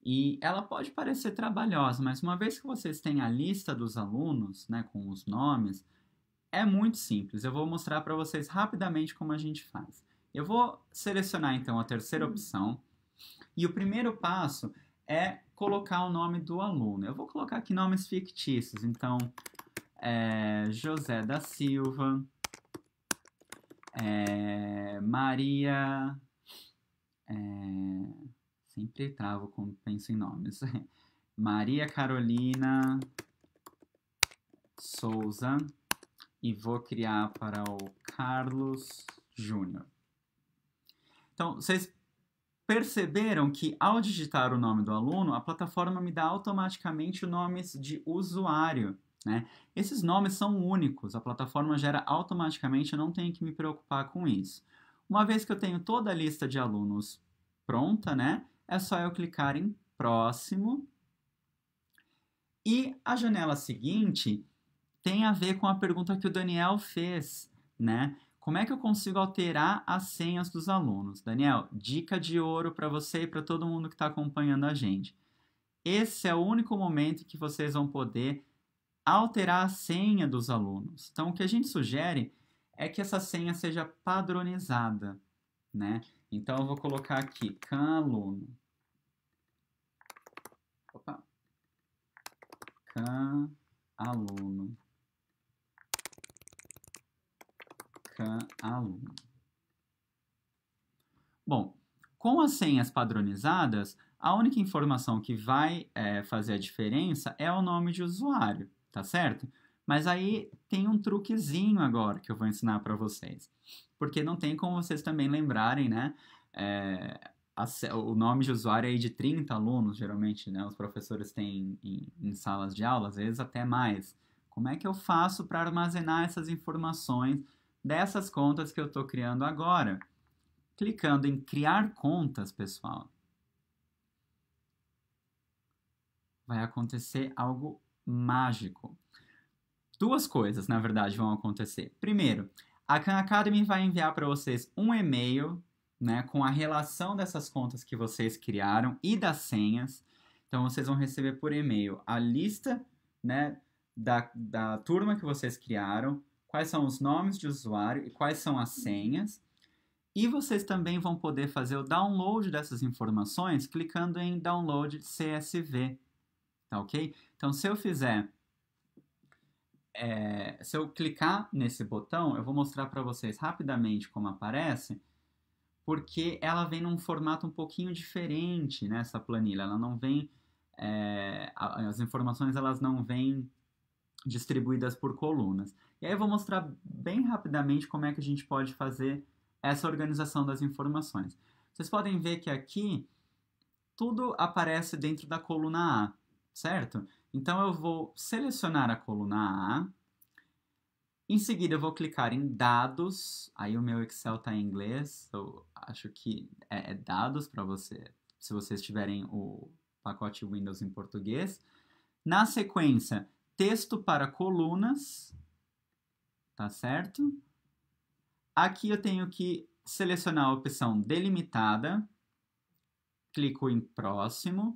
E ela pode parecer trabalhosa, mas uma vez que vocês têm a lista dos alunos, né, com os nomes, é muito simples. Eu vou mostrar para vocês rapidamente como a gente faz. Eu vou selecionar então a terceira hum. opção. E o primeiro passo é colocar o nome do aluno. Eu vou colocar aqui nomes fictícios. Então, é José da Silva, é Maria. É Sempre travo quando penso em nomes. Maria Carolina Souza e vou criar para o Carlos Júnior. Então, vocês perceberam que ao digitar o nome do aluno, a plataforma me dá automaticamente nomes de usuário. Né? Esses nomes são únicos, a plataforma gera automaticamente, eu não tenho que me preocupar com isso. Uma vez que eu tenho toda a lista de alunos pronta, né? é só eu clicar em próximo. E a janela seguinte tem a ver com a pergunta que o Daniel fez, né? Como é que eu consigo alterar as senhas dos alunos? Daniel, dica de ouro para você e para todo mundo que está acompanhando a gente. Esse é o único momento que vocês vão poder alterar a senha dos alunos. Então, o que a gente sugere é que essa senha seja padronizada, né? Então, eu vou colocar aqui, can aluno. Opa. Can aluno. Can aluno. Bom, com as senhas padronizadas, a única informação que vai é, fazer a diferença é o nome de usuário, tá certo? Mas aí tem um truquezinho agora que eu vou ensinar para vocês. Porque não tem como vocês também lembrarem, né? É, a, o nome de usuário é de 30 alunos, geralmente, né? Os professores têm em, em salas de aula, às vezes até mais. Como é que eu faço para armazenar essas informações dessas contas que eu estou criando agora? Clicando em criar contas, pessoal, vai acontecer algo mágico. Duas coisas, na verdade, vão acontecer. Primeiro, a Khan Academy vai enviar para vocês um e-mail né, com a relação dessas contas que vocês criaram e das senhas. Então, vocês vão receber por e-mail a lista né, da, da turma que vocês criaram, quais são os nomes de usuário e quais são as senhas. E vocês também vão poder fazer o download dessas informações clicando em Download CSV. Tá ok? Então, se eu fizer. É, se eu clicar nesse botão, eu vou mostrar para vocês rapidamente como aparece porque ela vem num formato um pouquinho diferente nessa né, planilha. Ela não vem. É, as informações elas não vêm distribuídas por colunas. E aí eu vou mostrar bem rapidamente como é que a gente pode fazer essa organização das informações. Vocês podem ver que aqui tudo aparece dentro da coluna A, certo? Então eu vou selecionar a coluna A, em seguida, eu vou clicar em dados. Aí o meu Excel está em inglês. Eu acho que é, é dados para você, se vocês tiverem o pacote Windows em português. Na sequência, texto para colunas, tá certo? Aqui eu tenho que selecionar a opção delimitada, clico em próximo.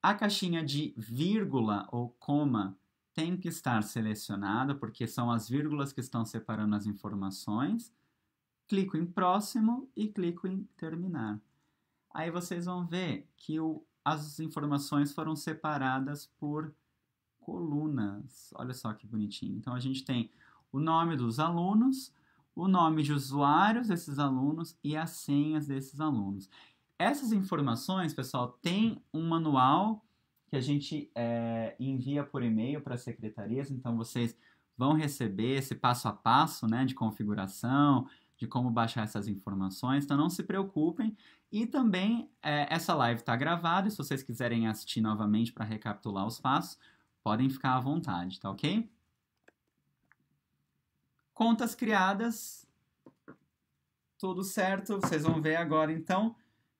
A caixinha de vírgula ou coma tem que estar selecionada, porque são as vírgulas que estão separando as informações. Clico em próximo e clico em terminar. Aí vocês vão ver que o, as informações foram separadas por colunas. Olha só que bonitinho. Então a gente tem o nome dos alunos, o nome de usuários desses alunos e as senhas desses alunos. Essas informações, pessoal, tem um manual que a gente é, envia por e-mail para as secretarias, então vocês vão receber esse passo a passo né, de configuração, de como baixar essas informações, então não se preocupem. E também é, essa live está gravada, e se vocês quiserem assistir novamente para recapitular os passos, podem ficar à vontade, tá ok? Contas criadas, tudo certo, vocês vão ver agora então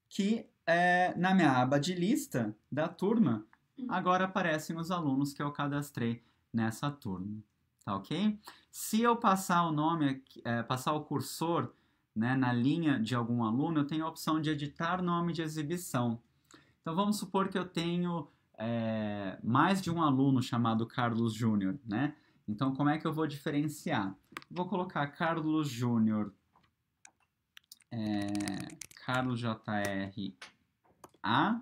que é, na minha aba de lista da turma Uhum. Agora aparecem os alunos que eu cadastrei nessa turma, tá ok? Se eu passar o nome, é, passar o cursor né, na linha de algum aluno, eu tenho a opção de editar nome de exibição. Então vamos supor que eu tenho é, mais de um aluno chamado Carlos Júnior, né? Então como é que eu vou diferenciar? Vou colocar Carlos Júnior, é, Carlos JR A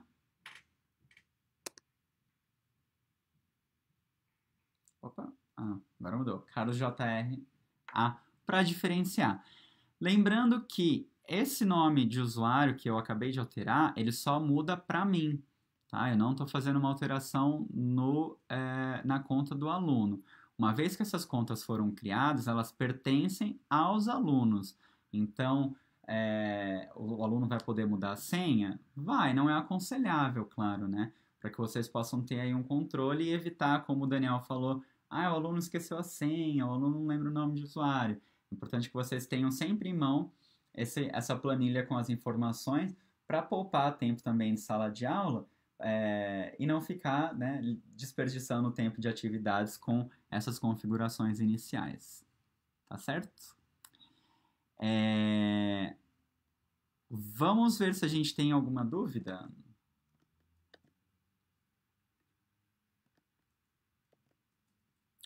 Opa, ah, agora mudou. Carlos JR A para diferenciar. Lembrando que esse nome de usuário que eu acabei de alterar, ele só muda para mim. Tá? Eu não estou fazendo uma alteração no, é, na conta do aluno. Uma vez que essas contas foram criadas, elas pertencem aos alunos. Então, é, o aluno vai poder mudar a senha? Vai, não é aconselhável, claro, né? Para que vocês possam ter aí um controle e evitar, como o Daniel falou, ah, o aluno esqueceu a senha, o aluno não lembra o nome de usuário. É importante que vocês tenham sempre em mão esse, essa planilha com as informações para poupar tempo também de sala de aula é, e não ficar né, desperdiçando o tempo de atividades com essas configurações iniciais. Tá certo? É... Vamos ver se a gente tem alguma dúvida.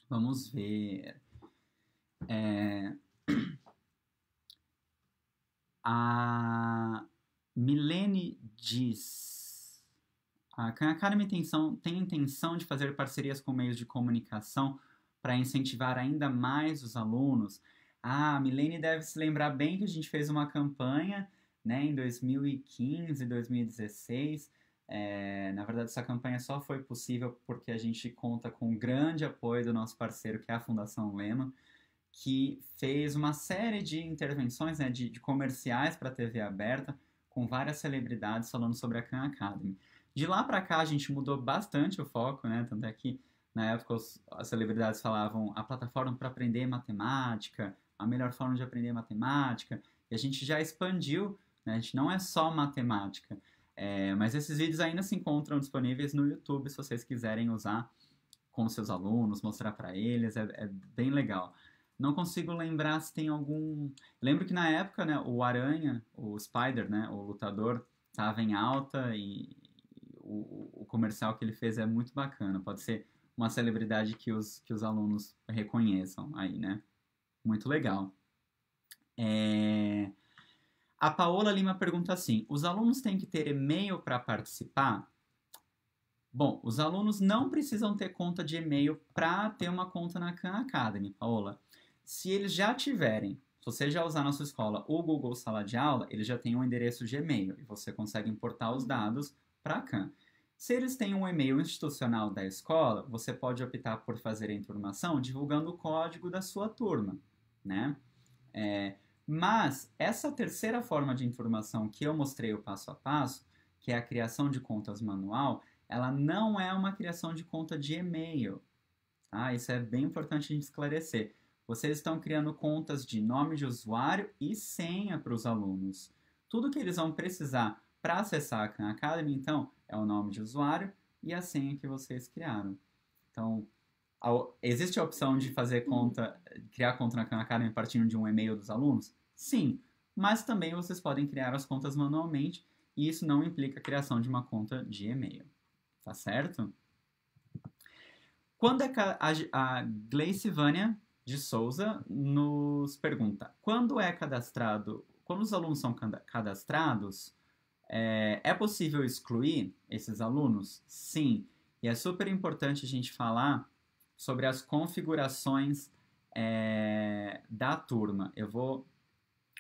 Vamos ver. É... A Milene diz. A Khan Academy tem intenção, tem intenção de fazer parcerias com meios de comunicação para incentivar ainda mais os alunos. Ah, a Milene deve se lembrar bem que a gente fez uma campanha né, em 2015, 2016 é, na verdade, essa campanha só foi possível porque a gente conta com o grande apoio do nosso parceiro, que é a Fundação Lema, que fez uma série de intervenções, né, de, de comerciais para a TV aberta, com várias celebridades falando sobre a Khan Academy. De lá para cá, a gente mudou bastante o foco, né? Tanto é que, na época, os, as celebridades falavam a plataforma para aprender matemática, a melhor forma de aprender matemática, e a gente já expandiu, né? A gente não é só matemática. É, mas esses vídeos ainda se encontram disponíveis no YouTube se vocês quiserem usar com seus alunos, mostrar para eles, é, é, bem legal. Não consigo lembrar se tem algum. Lembro que na época, né, o Aranha, o Spider, né, o lutador, estava em alta e o, o, comercial que ele fez é muito bacana. Pode ser uma celebridade que os, que os alunos reconheçam aí, né? Muito legal. É... A Paola Lima pergunta assim: os alunos têm que ter e-mail para participar? Bom, os alunos não precisam ter conta de e-mail para ter uma conta na Khan Academy, Paola. Se eles já tiverem, se você já usar na sua escola o Google Sala de Aula, ele já tem um endereço de e-mail e você consegue importar os dados para a Khan. Se eles têm um e-mail institucional da escola, você pode optar por fazer a informação divulgando o código da sua turma, né? É, mas essa terceira forma de informação que eu mostrei o passo a passo, que é a criação de contas manual, ela não é uma criação de conta de e-mail. Tá? Isso é bem importante a gente esclarecer. Vocês estão criando contas de nome de usuário e senha para os alunos. Tudo que eles vão precisar para acessar a Khan Academy, então, é o nome de usuário e a senha que vocês criaram. Então, existe a opção de fazer uhum. conta, criar conta na Khan Academy partindo de um e-mail dos alunos? Sim, mas também vocês podem criar as contas manualmente e isso não implica a criação de uma conta de e-mail, tá certo? Quando é a, a, a Gleicivânia de Souza nos pergunta, quando é cadastrado, quando os alunos são cadastrados, é, é possível excluir esses alunos? Sim, e é super importante a gente falar sobre as configurações é, da turma. Eu vou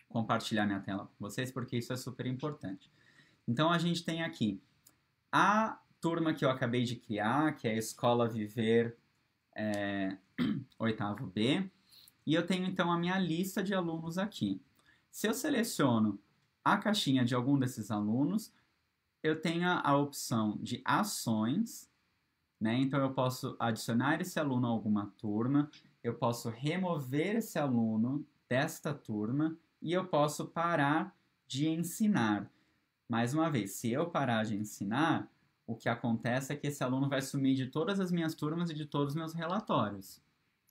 compartilhar minha tela com vocês porque isso é super importante. Então a gente tem aqui a turma que eu acabei de criar, que é a Escola Viver é, eh, 8 B, e eu tenho então a minha lista de alunos aqui. Se eu seleciono a caixinha de algum desses alunos, eu tenho a opção de ações né? Então eu posso adicionar esse aluno a alguma turma, eu posso remover esse aluno desta turma e eu posso parar de ensinar. Mais uma vez, se eu parar de ensinar, o que acontece é que esse aluno vai sumir de todas as minhas turmas e de todos os meus relatórios.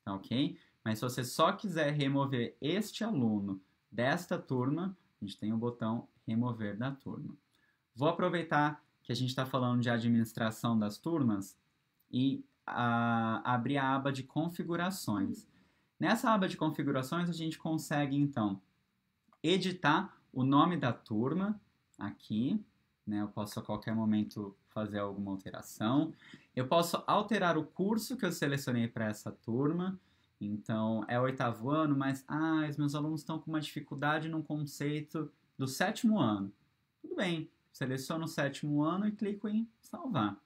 Tá ok? Mas se você só quiser remover este aluno desta turma, a gente tem o botão remover da turma. Vou aproveitar que a gente está falando de administração das turmas e a, abrir a aba de configurações. Nessa aba de configurações, a gente consegue, então, editar o nome da turma aqui, né? Eu posso a qualquer momento fazer alguma alteração. Eu posso alterar o curso que eu selecionei para essa turma. Então, é oitavo ano, mas ah, os meus alunos estão com uma dificuldade num conceito do sétimo ano. Tudo bem, seleciono o sétimo ano e clico em salvar.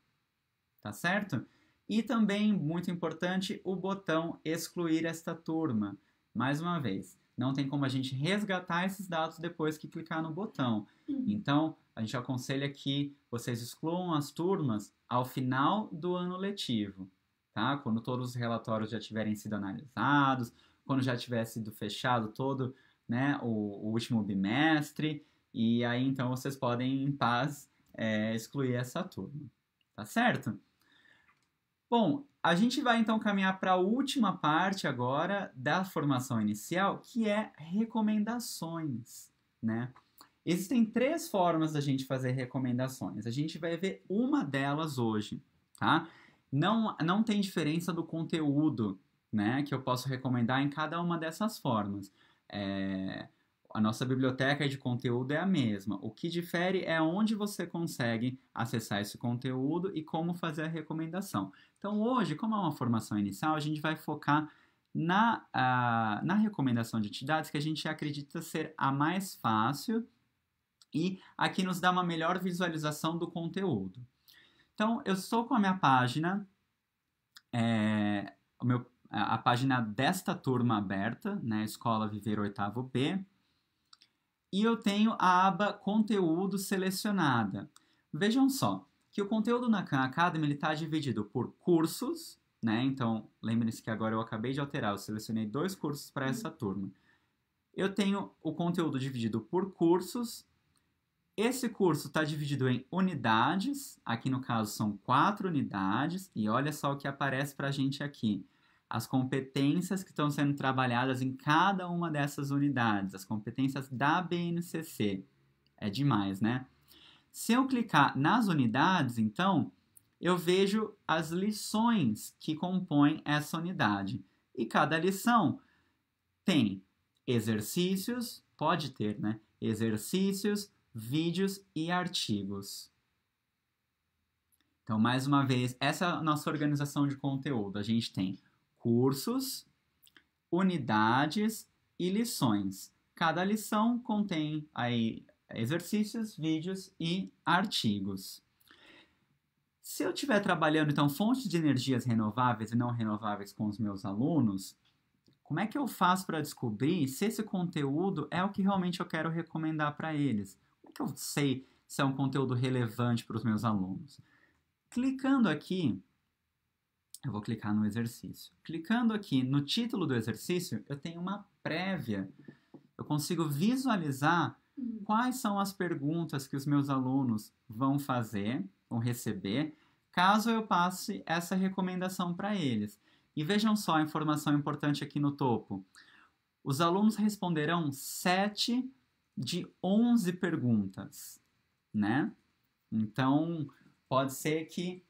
Tá certo? E também, muito importante, o botão excluir esta turma. Mais uma vez, não tem como a gente resgatar esses dados depois que clicar no botão. Uhum. Então, a gente aconselha que vocês excluam as turmas ao final do ano letivo, tá? Quando todos os relatórios já tiverem sido analisados, quando já tiver sido fechado todo né, o, o último bimestre, e aí então vocês podem, em paz, é, excluir essa turma, tá certo? Bom, a gente vai então caminhar para a última parte agora da formação inicial, que é recomendações, né? Existem três formas da gente fazer recomendações. A gente vai ver uma delas hoje, tá? Não, não tem diferença do conteúdo, né? Que eu posso recomendar em cada uma dessas formas. É, a nossa biblioteca de conteúdo é a mesma. O que difere é onde você consegue acessar esse conteúdo e como fazer a recomendação. Então, hoje, como é uma formação inicial, a gente vai focar na, uh, na recomendação de entidades que a gente acredita ser a mais fácil e aqui nos dá uma melhor visualização do conteúdo. Então, eu estou com a minha página, é, meu, a página desta turma aberta, né, Escola Viver Oitavo B, e eu tenho a aba Conteúdo selecionada. Vejam só que o conteúdo na Khan Academy está dividido por cursos, né? Então, lembrem-se que agora eu acabei de alterar, eu selecionei dois cursos para essa turma. Eu tenho o conteúdo dividido por cursos. Esse curso está dividido em unidades, aqui no caso são quatro unidades, e olha só o que aparece para a gente aqui as competências que estão sendo trabalhadas em cada uma dessas unidades, as competências da BNCC. É demais, né? Se eu clicar nas unidades, então, eu vejo as lições que compõem essa unidade. E cada lição tem exercícios, pode ter, né? Exercícios, vídeos e artigos. Então, mais uma vez, essa é a nossa organização de conteúdo. A gente tem cursos, unidades e lições. Cada lição contém aí exercícios, vídeos e artigos. Se eu estiver trabalhando, então, fontes de energias renováveis e não renováveis com os meus alunos, como é que eu faço para descobrir se esse conteúdo é o que realmente eu quero recomendar para eles? Como é que eu sei se é um conteúdo relevante para os meus alunos? Clicando aqui eu vou clicar no exercício. Clicando aqui no título do exercício, eu tenho uma prévia. Eu consigo visualizar uhum. quais são as perguntas que os meus alunos vão fazer, vão receber, caso eu passe essa recomendação para eles. E vejam só a informação importante aqui no topo. Os alunos responderão 7 de 11 perguntas, né? Então, pode ser que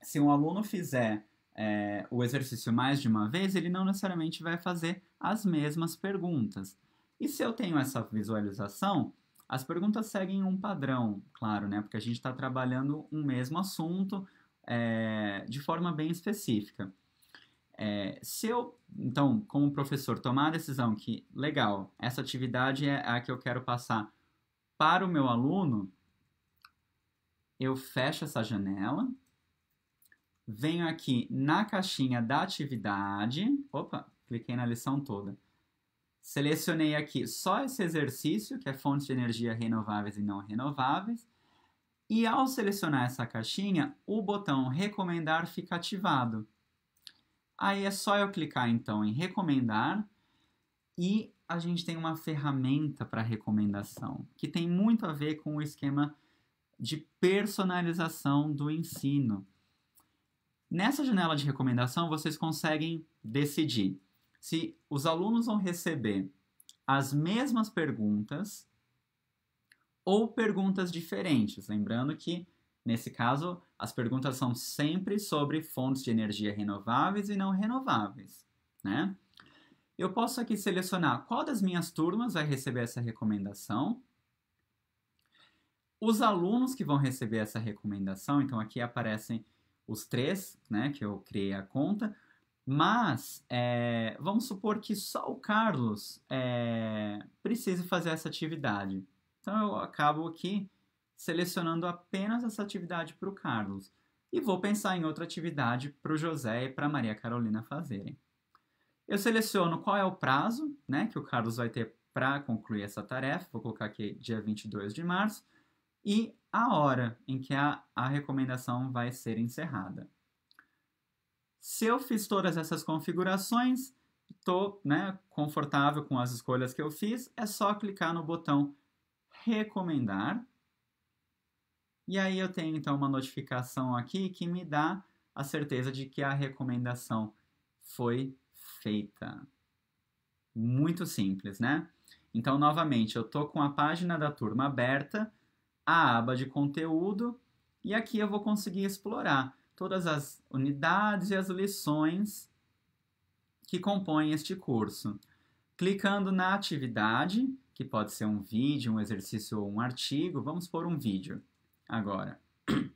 se um aluno fizer é, o exercício mais de uma vez, ele não necessariamente vai fazer as mesmas perguntas. E se eu tenho essa visualização, as perguntas seguem um padrão, claro, né? Porque a gente está trabalhando um mesmo assunto é, de forma bem específica. É, se eu, então, como professor, tomar a decisão que, legal, essa atividade é a que eu quero passar para o meu aluno, eu fecho essa janela, venho aqui na caixinha da atividade. Opa, cliquei na lição toda. Selecionei aqui só esse exercício, que é fontes de energia renováveis e não renováveis. E ao selecionar essa caixinha, o botão recomendar fica ativado. Aí é só eu clicar então em recomendar e a gente tem uma ferramenta para recomendação, que tem muito a ver com o esquema de personalização do ensino. Nessa janela de recomendação, vocês conseguem decidir se os alunos vão receber as mesmas perguntas ou perguntas diferentes. Lembrando que, nesse caso, as perguntas são sempre sobre fontes de energia renováveis e não renováveis, né? Eu posso aqui selecionar qual das minhas turmas vai receber essa recomendação. Os alunos que vão receber essa recomendação, então aqui aparecem os três, né, que eu criei a conta, mas é, vamos supor que só o Carlos é, precise fazer essa atividade. Então eu acabo aqui selecionando apenas essa atividade para o Carlos e vou pensar em outra atividade para o José e para a Maria Carolina fazerem. Eu seleciono qual é o prazo né, que o Carlos vai ter para concluir essa tarefa, vou colocar aqui dia 22 de março, e a hora em que a, a recomendação vai ser encerrada. Se eu fiz todas essas configurações, estou né, confortável com as escolhas que eu fiz, é só clicar no botão recomendar. E aí eu tenho então uma notificação aqui que me dá a certeza de que a recomendação foi feita. Muito simples, né? Então, novamente, eu estou com a página da turma aberta a aba de conteúdo e aqui eu vou conseguir explorar todas as unidades e as lições que compõem este curso. Clicando na atividade, que pode ser um vídeo, um exercício ou um artigo, vamos por um vídeo agora.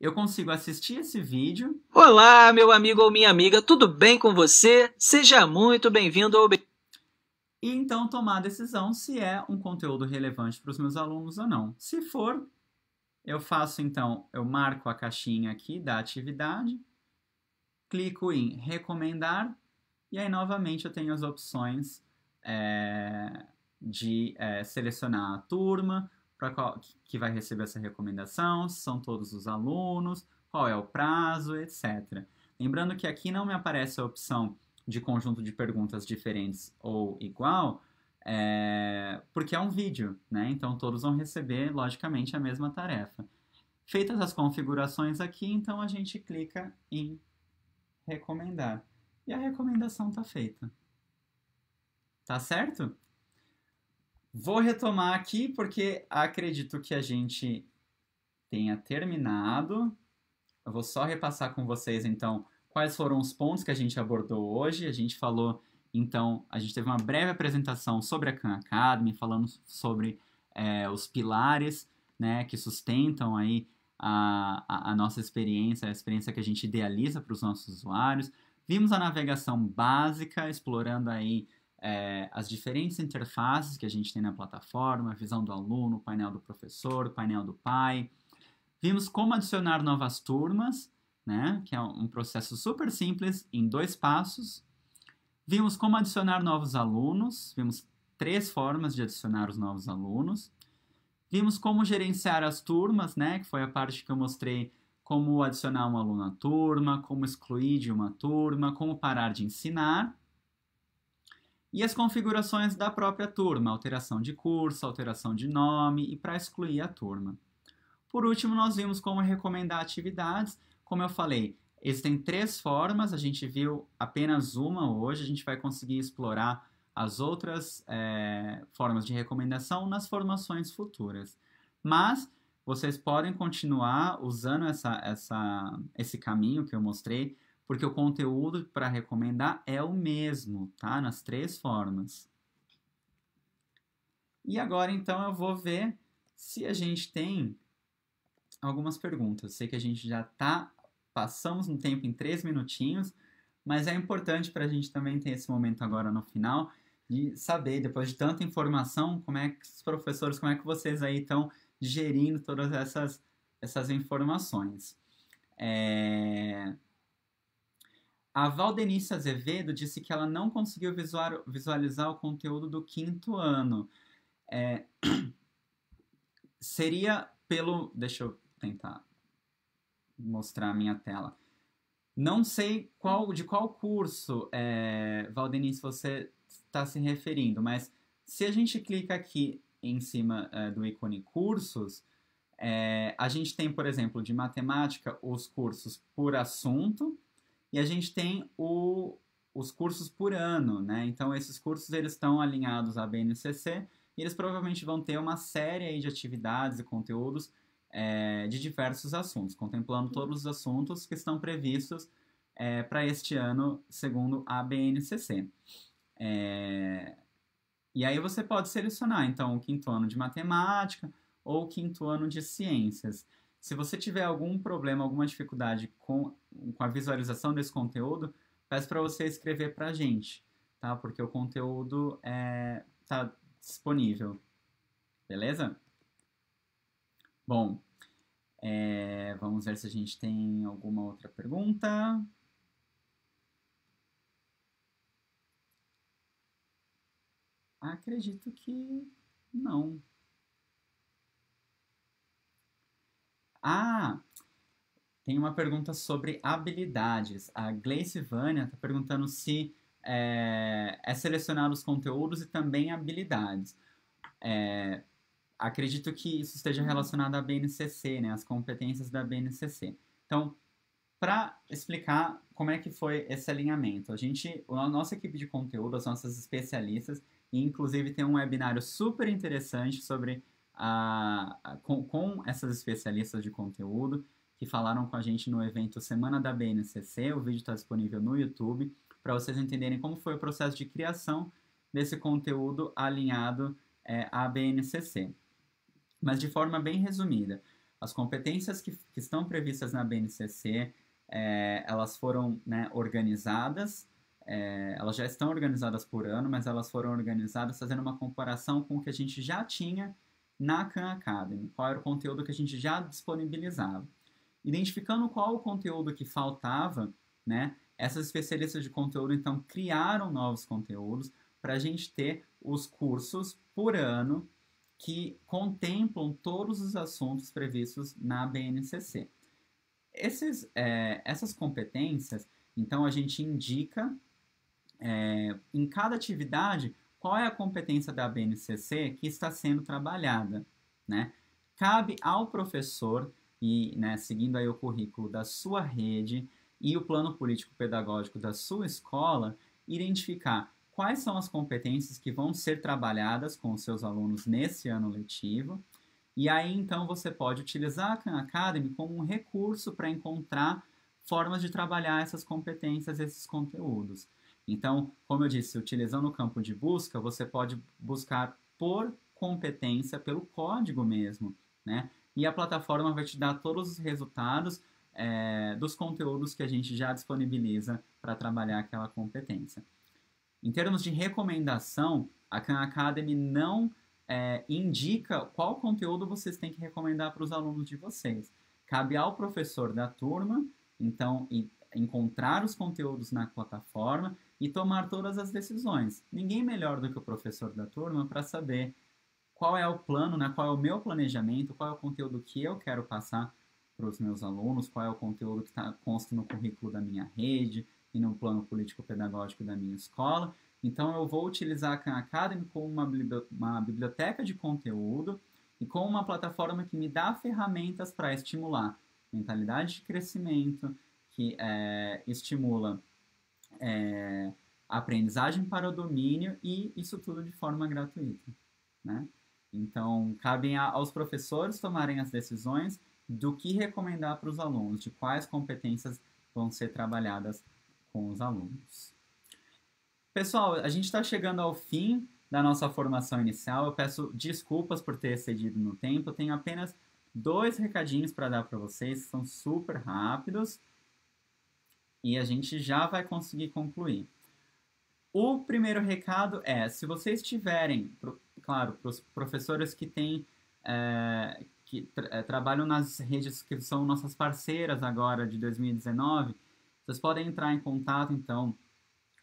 Eu consigo assistir esse vídeo. Olá, meu amigo ou minha amiga, tudo bem com você? Seja muito bem-vindo ao e então tomar a decisão se é um conteúdo relevante para os meus alunos ou não. Se for, eu faço então, eu marco a caixinha aqui da atividade, clico em recomendar e aí novamente eu tenho as opções é, de é, selecionar a turma para que vai receber essa recomendação, se são todos os alunos, qual é o prazo, etc. Lembrando que aqui não me aparece a opção de conjunto de perguntas diferentes ou igual, é, porque é um vídeo, né? Então todos vão receber, logicamente, a mesma tarefa. Feitas as configurações aqui, então a gente clica em recomendar. E a recomendação está feita. Tá certo? Vou retomar aqui porque acredito que a gente tenha terminado. Eu vou só repassar com vocês então quais foram os pontos que a gente abordou hoje. A gente falou, então, a gente teve uma breve apresentação sobre a Khan Academy, falando sobre é, os pilares né, que sustentam aí a, a, a nossa experiência, a experiência que a gente idealiza para os nossos usuários. Vimos a navegação básica, explorando aí é, as diferentes interfaces que a gente tem na plataforma, a visão do aluno, o painel do professor, o painel do pai. Vimos como adicionar novas turmas, né? que é um processo super simples, em dois passos. Vimos como adicionar novos alunos, vimos três formas de adicionar os novos alunos. Vimos como gerenciar as turmas, né? que foi a parte que eu mostrei como adicionar um aluno à turma, como excluir de uma turma, como parar de ensinar. E as configurações da própria turma, alteração de curso, alteração de nome e para excluir a turma. Por último, nós vimos como recomendar atividades, como eu falei, existem três formas, a gente viu apenas uma hoje, a gente vai conseguir explorar as outras é, formas de recomendação nas formações futuras. Mas vocês podem continuar usando essa, essa, esse caminho que eu mostrei, porque o conteúdo para recomendar é o mesmo, tá? Nas três formas. E agora, então, eu vou ver se a gente tem algumas perguntas. sei que a gente já está passamos no um tempo em três minutinhos, mas é importante para a gente também ter esse momento agora no final de saber, depois de tanta informação, como é que os professores, como é que vocês aí estão digerindo todas essas, essas informações. É... A Valdenice Azevedo disse que ela não conseguiu visualizar o conteúdo do quinto ano. É... Seria pelo. Deixa eu tentar mostrar a minha tela. Não sei qual de qual curso, é, Valdenice, você está se referindo, mas se a gente clica aqui em cima é, do ícone cursos, é, a gente tem, por exemplo, de matemática, os cursos por assunto, e a gente tem o, os cursos por ano, né? Então, esses cursos eles estão alinhados à BNCC, e eles provavelmente vão ter uma série de atividades e conteúdos é, de diversos assuntos, contemplando todos os assuntos que estão previstos é, para este ano, segundo a BNCC. É, e aí você pode selecionar, então, o quinto ano de matemática ou o quinto ano de ciências. Se você tiver algum problema, alguma dificuldade com, com a visualização desse conteúdo, peço para você escrever para a gente, tá? Porque o conteúdo está é, tá disponível. Beleza? Bom, é, vamos ver se a gente tem alguma outra pergunta. Acredito que não. Ah, tem uma pergunta sobre habilidades. A Gleice Vânia está perguntando se é, é selecionar os conteúdos e também habilidades. É, acredito que isso esteja uhum. relacionado à BNCC, né, as competências da BNCC. Então, para explicar como é que foi esse alinhamento, a gente, a nossa equipe de conteúdo, as nossas especialistas, inclusive tem um webinário super interessante sobre a, a com, com essas especialistas de conteúdo que falaram com a gente no evento Semana da BNCC. O vídeo está disponível no YouTube para vocês entenderem como foi o processo de criação desse conteúdo alinhado é, à BNCC. Mas de forma bem resumida, as competências que, que estão previstas na BNCC, é, elas foram né, organizadas, é, elas já estão organizadas por ano, mas elas foram organizadas fazendo uma comparação com o que a gente já tinha na Khan Academy, qual era o conteúdo que a gente já disponibilizava. Identificando qual o conteúdo que faltava, né, essas especialistas de conteúdo então criaram novos conteúdos para a gente ter os cursos por ano que contemplam todos os assuntos previstos na BNCC. Esses, é, essas competências, então, a gente indica é, em cada atividade qual é a competência da BNCC que está sendo trabalhada, né? Cabe ao professor e, né, seguindo aí o currículo da sua rede e o plano político pedagógico da sua escola, identificar quais são as competências que vão ser trabalhadas com os seus alunos nesse ano letivo. E aí, então, você pode utilizar a Khan Academy como um recurso para encontrar formas de trabalhar essas competências, esses conteúdos. Então, como eu disse, utilizando o campo de busca, você pode buscar por competência, pelo código mesmo, né? E a plataforma vai te dar todos os resultados é, dos conteúdos que a gente já disponibiliza para trabalhar aquela competência. Em termos de recomendação, a Khan Academy não é, indica qual conteúdo vocês têm que recomendar para os alunos de vocês. Cabe ao professor da turma, então, encontrar os conteúdos na plataforma e tomar todas as decisões. Ninguém melhor do que o professor da turma para saber qual é o plano, né? qual é o meu planejamento, qual é o conteúdo que eu quero passar para os meus alunos, qual é o conteúdo que tá, consta no currículo da minha rede, e no plano político-pedagógico da minha escola. Então, eu vou utilizar a Khan Academy como uma biblioteca de conteúdo e como uma plataforma que me dá ferramentas para estimular mentalidade de crescimento, que é, estimula é, aprendizagem para o domínio e isso tudo de forma gratuita. Né? Então, cabem a, aos professores tomarem as decisões do que recomendar para os alunos, de quais competências vão ser trabalhadas com os alunos. Pessoal, a gente está chegando ao fim da nossa formação inicial. Eu peço desculpas por ter excedido no tempo. Eu tenho apenas dois recadinhos para dar para vocês, que são super rápidos. E a gente já vai conseguir concluir. O primeiro recado é: se vocês tiverem, claro, para os professores que têm. É, que tra é, trabalham nas redes que são nossas parceiras agora de 2019, vocês podem entrar em contato, então,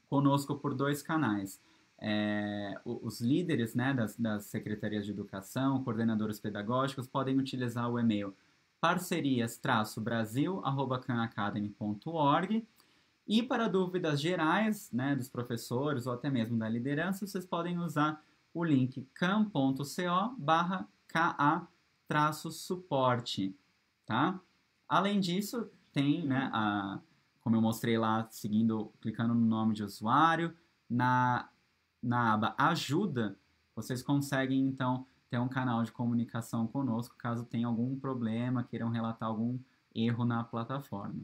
conosco por dois canais. É, os líderes né, das, das, secretarias de educação, coordenadores pedagógicos, podem utilizar o e-mail parcerias-brasil.khanacademy.org e para dúvidas gerais né, dos professores ou até mesmo da liderança, vocês podem usar o link cam.co barra ka-suporte, tá? Além disso, tem né, a, como eu mostrei lá, seguindo, clicando no nome de usuário, na, na aba ajuda, vocês conseguem então ter um canal de comunicação conosco caso tenha algum problema, queiram relatar algum erro na plataforma.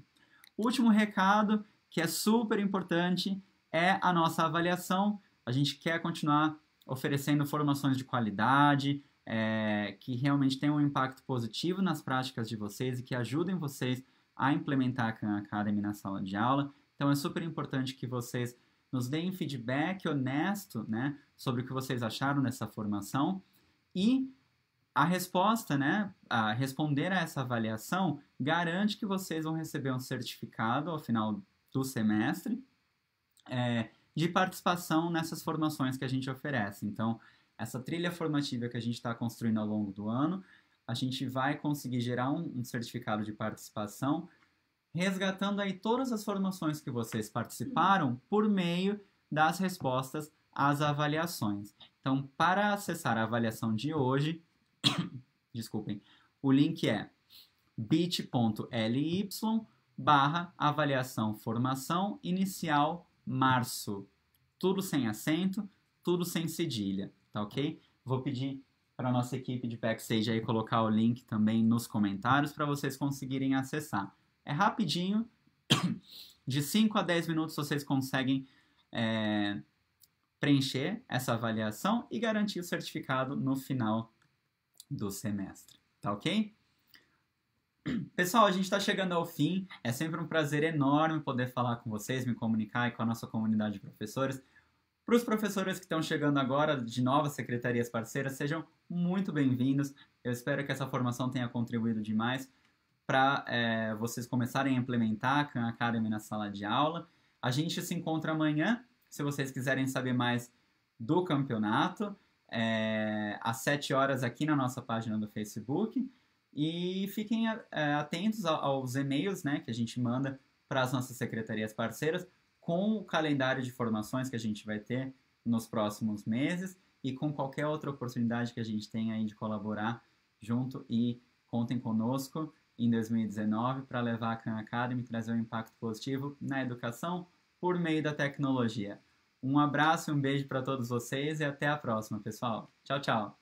Último recado, que é super importante, é a nossa avaliação. A gente quer continuar oferecendo formações de qualidade, é, que realmente tenham um impacto positivo nas práticas de vocês e que ajudem vocês a implementar a Khan Academy na sala de aula. Então é super importante que vocês nos deem feedback honesto, né, sobre o que vocês acharam dessa formação e a resposta, né, a responder a essa avaliação garante que vocês vão receber um certificado ao final do semestre é, de participação nessas formações que a gente oferece. Então, essa trilha formativa que a gente está construindo ao longo do ano a gente vai conseguir gerar um, um certificado de participação resgatando aí todas as formações que vocês participaram por meio das respostas às avaliações. Então, para acessar a avaliação de hoje, desculpem, o link é bit.ly barra avaliação formação inicial março. Tudo sem acento, tudo sem cedilha, tá ok? Vou pedir para nossa equipe de backstage aí colocar o link também nos comentários para vocês conseguirem acessar. É rapidinho, de 5 a 10 minutos vocês conseguem é, preencher essa avaliação e garantir o certificado no final do semestre, tá ok? Pessoal, a gente está chegando ao fim. É sempre um prazer enorme poder falar com vocês, me comunicar e com a nossa comunidade de professores. Para os professores que estão chegando agora de novas secretarias parceiras, sejam muito bem-vindos. Eu espero que essa formação tenha contribuído demais para é, eh, vocês começarem a implementar a Khan Academy na sala de aula. A gente se encontra amanhã, se vocês quiserem saber mais do campeonato, é, às 7 horas aqui na nossa página do Facebook. E fiquem eh, atentos aos e-mails né, que a gente manda para as nossas secretarias parceiras com o calendário de formações que a gente vai ter nos próximos meses e com qualquer outra oportunidade que a gente tenha aí de colaborar junto e contem conosco em 2019 para levar a Khan Academy trazer um impacto positivo na educação por meio da tecnologia. Um abraço, e um beijo para todos vocês e até a próxima, pessoal. Tchau, tchau.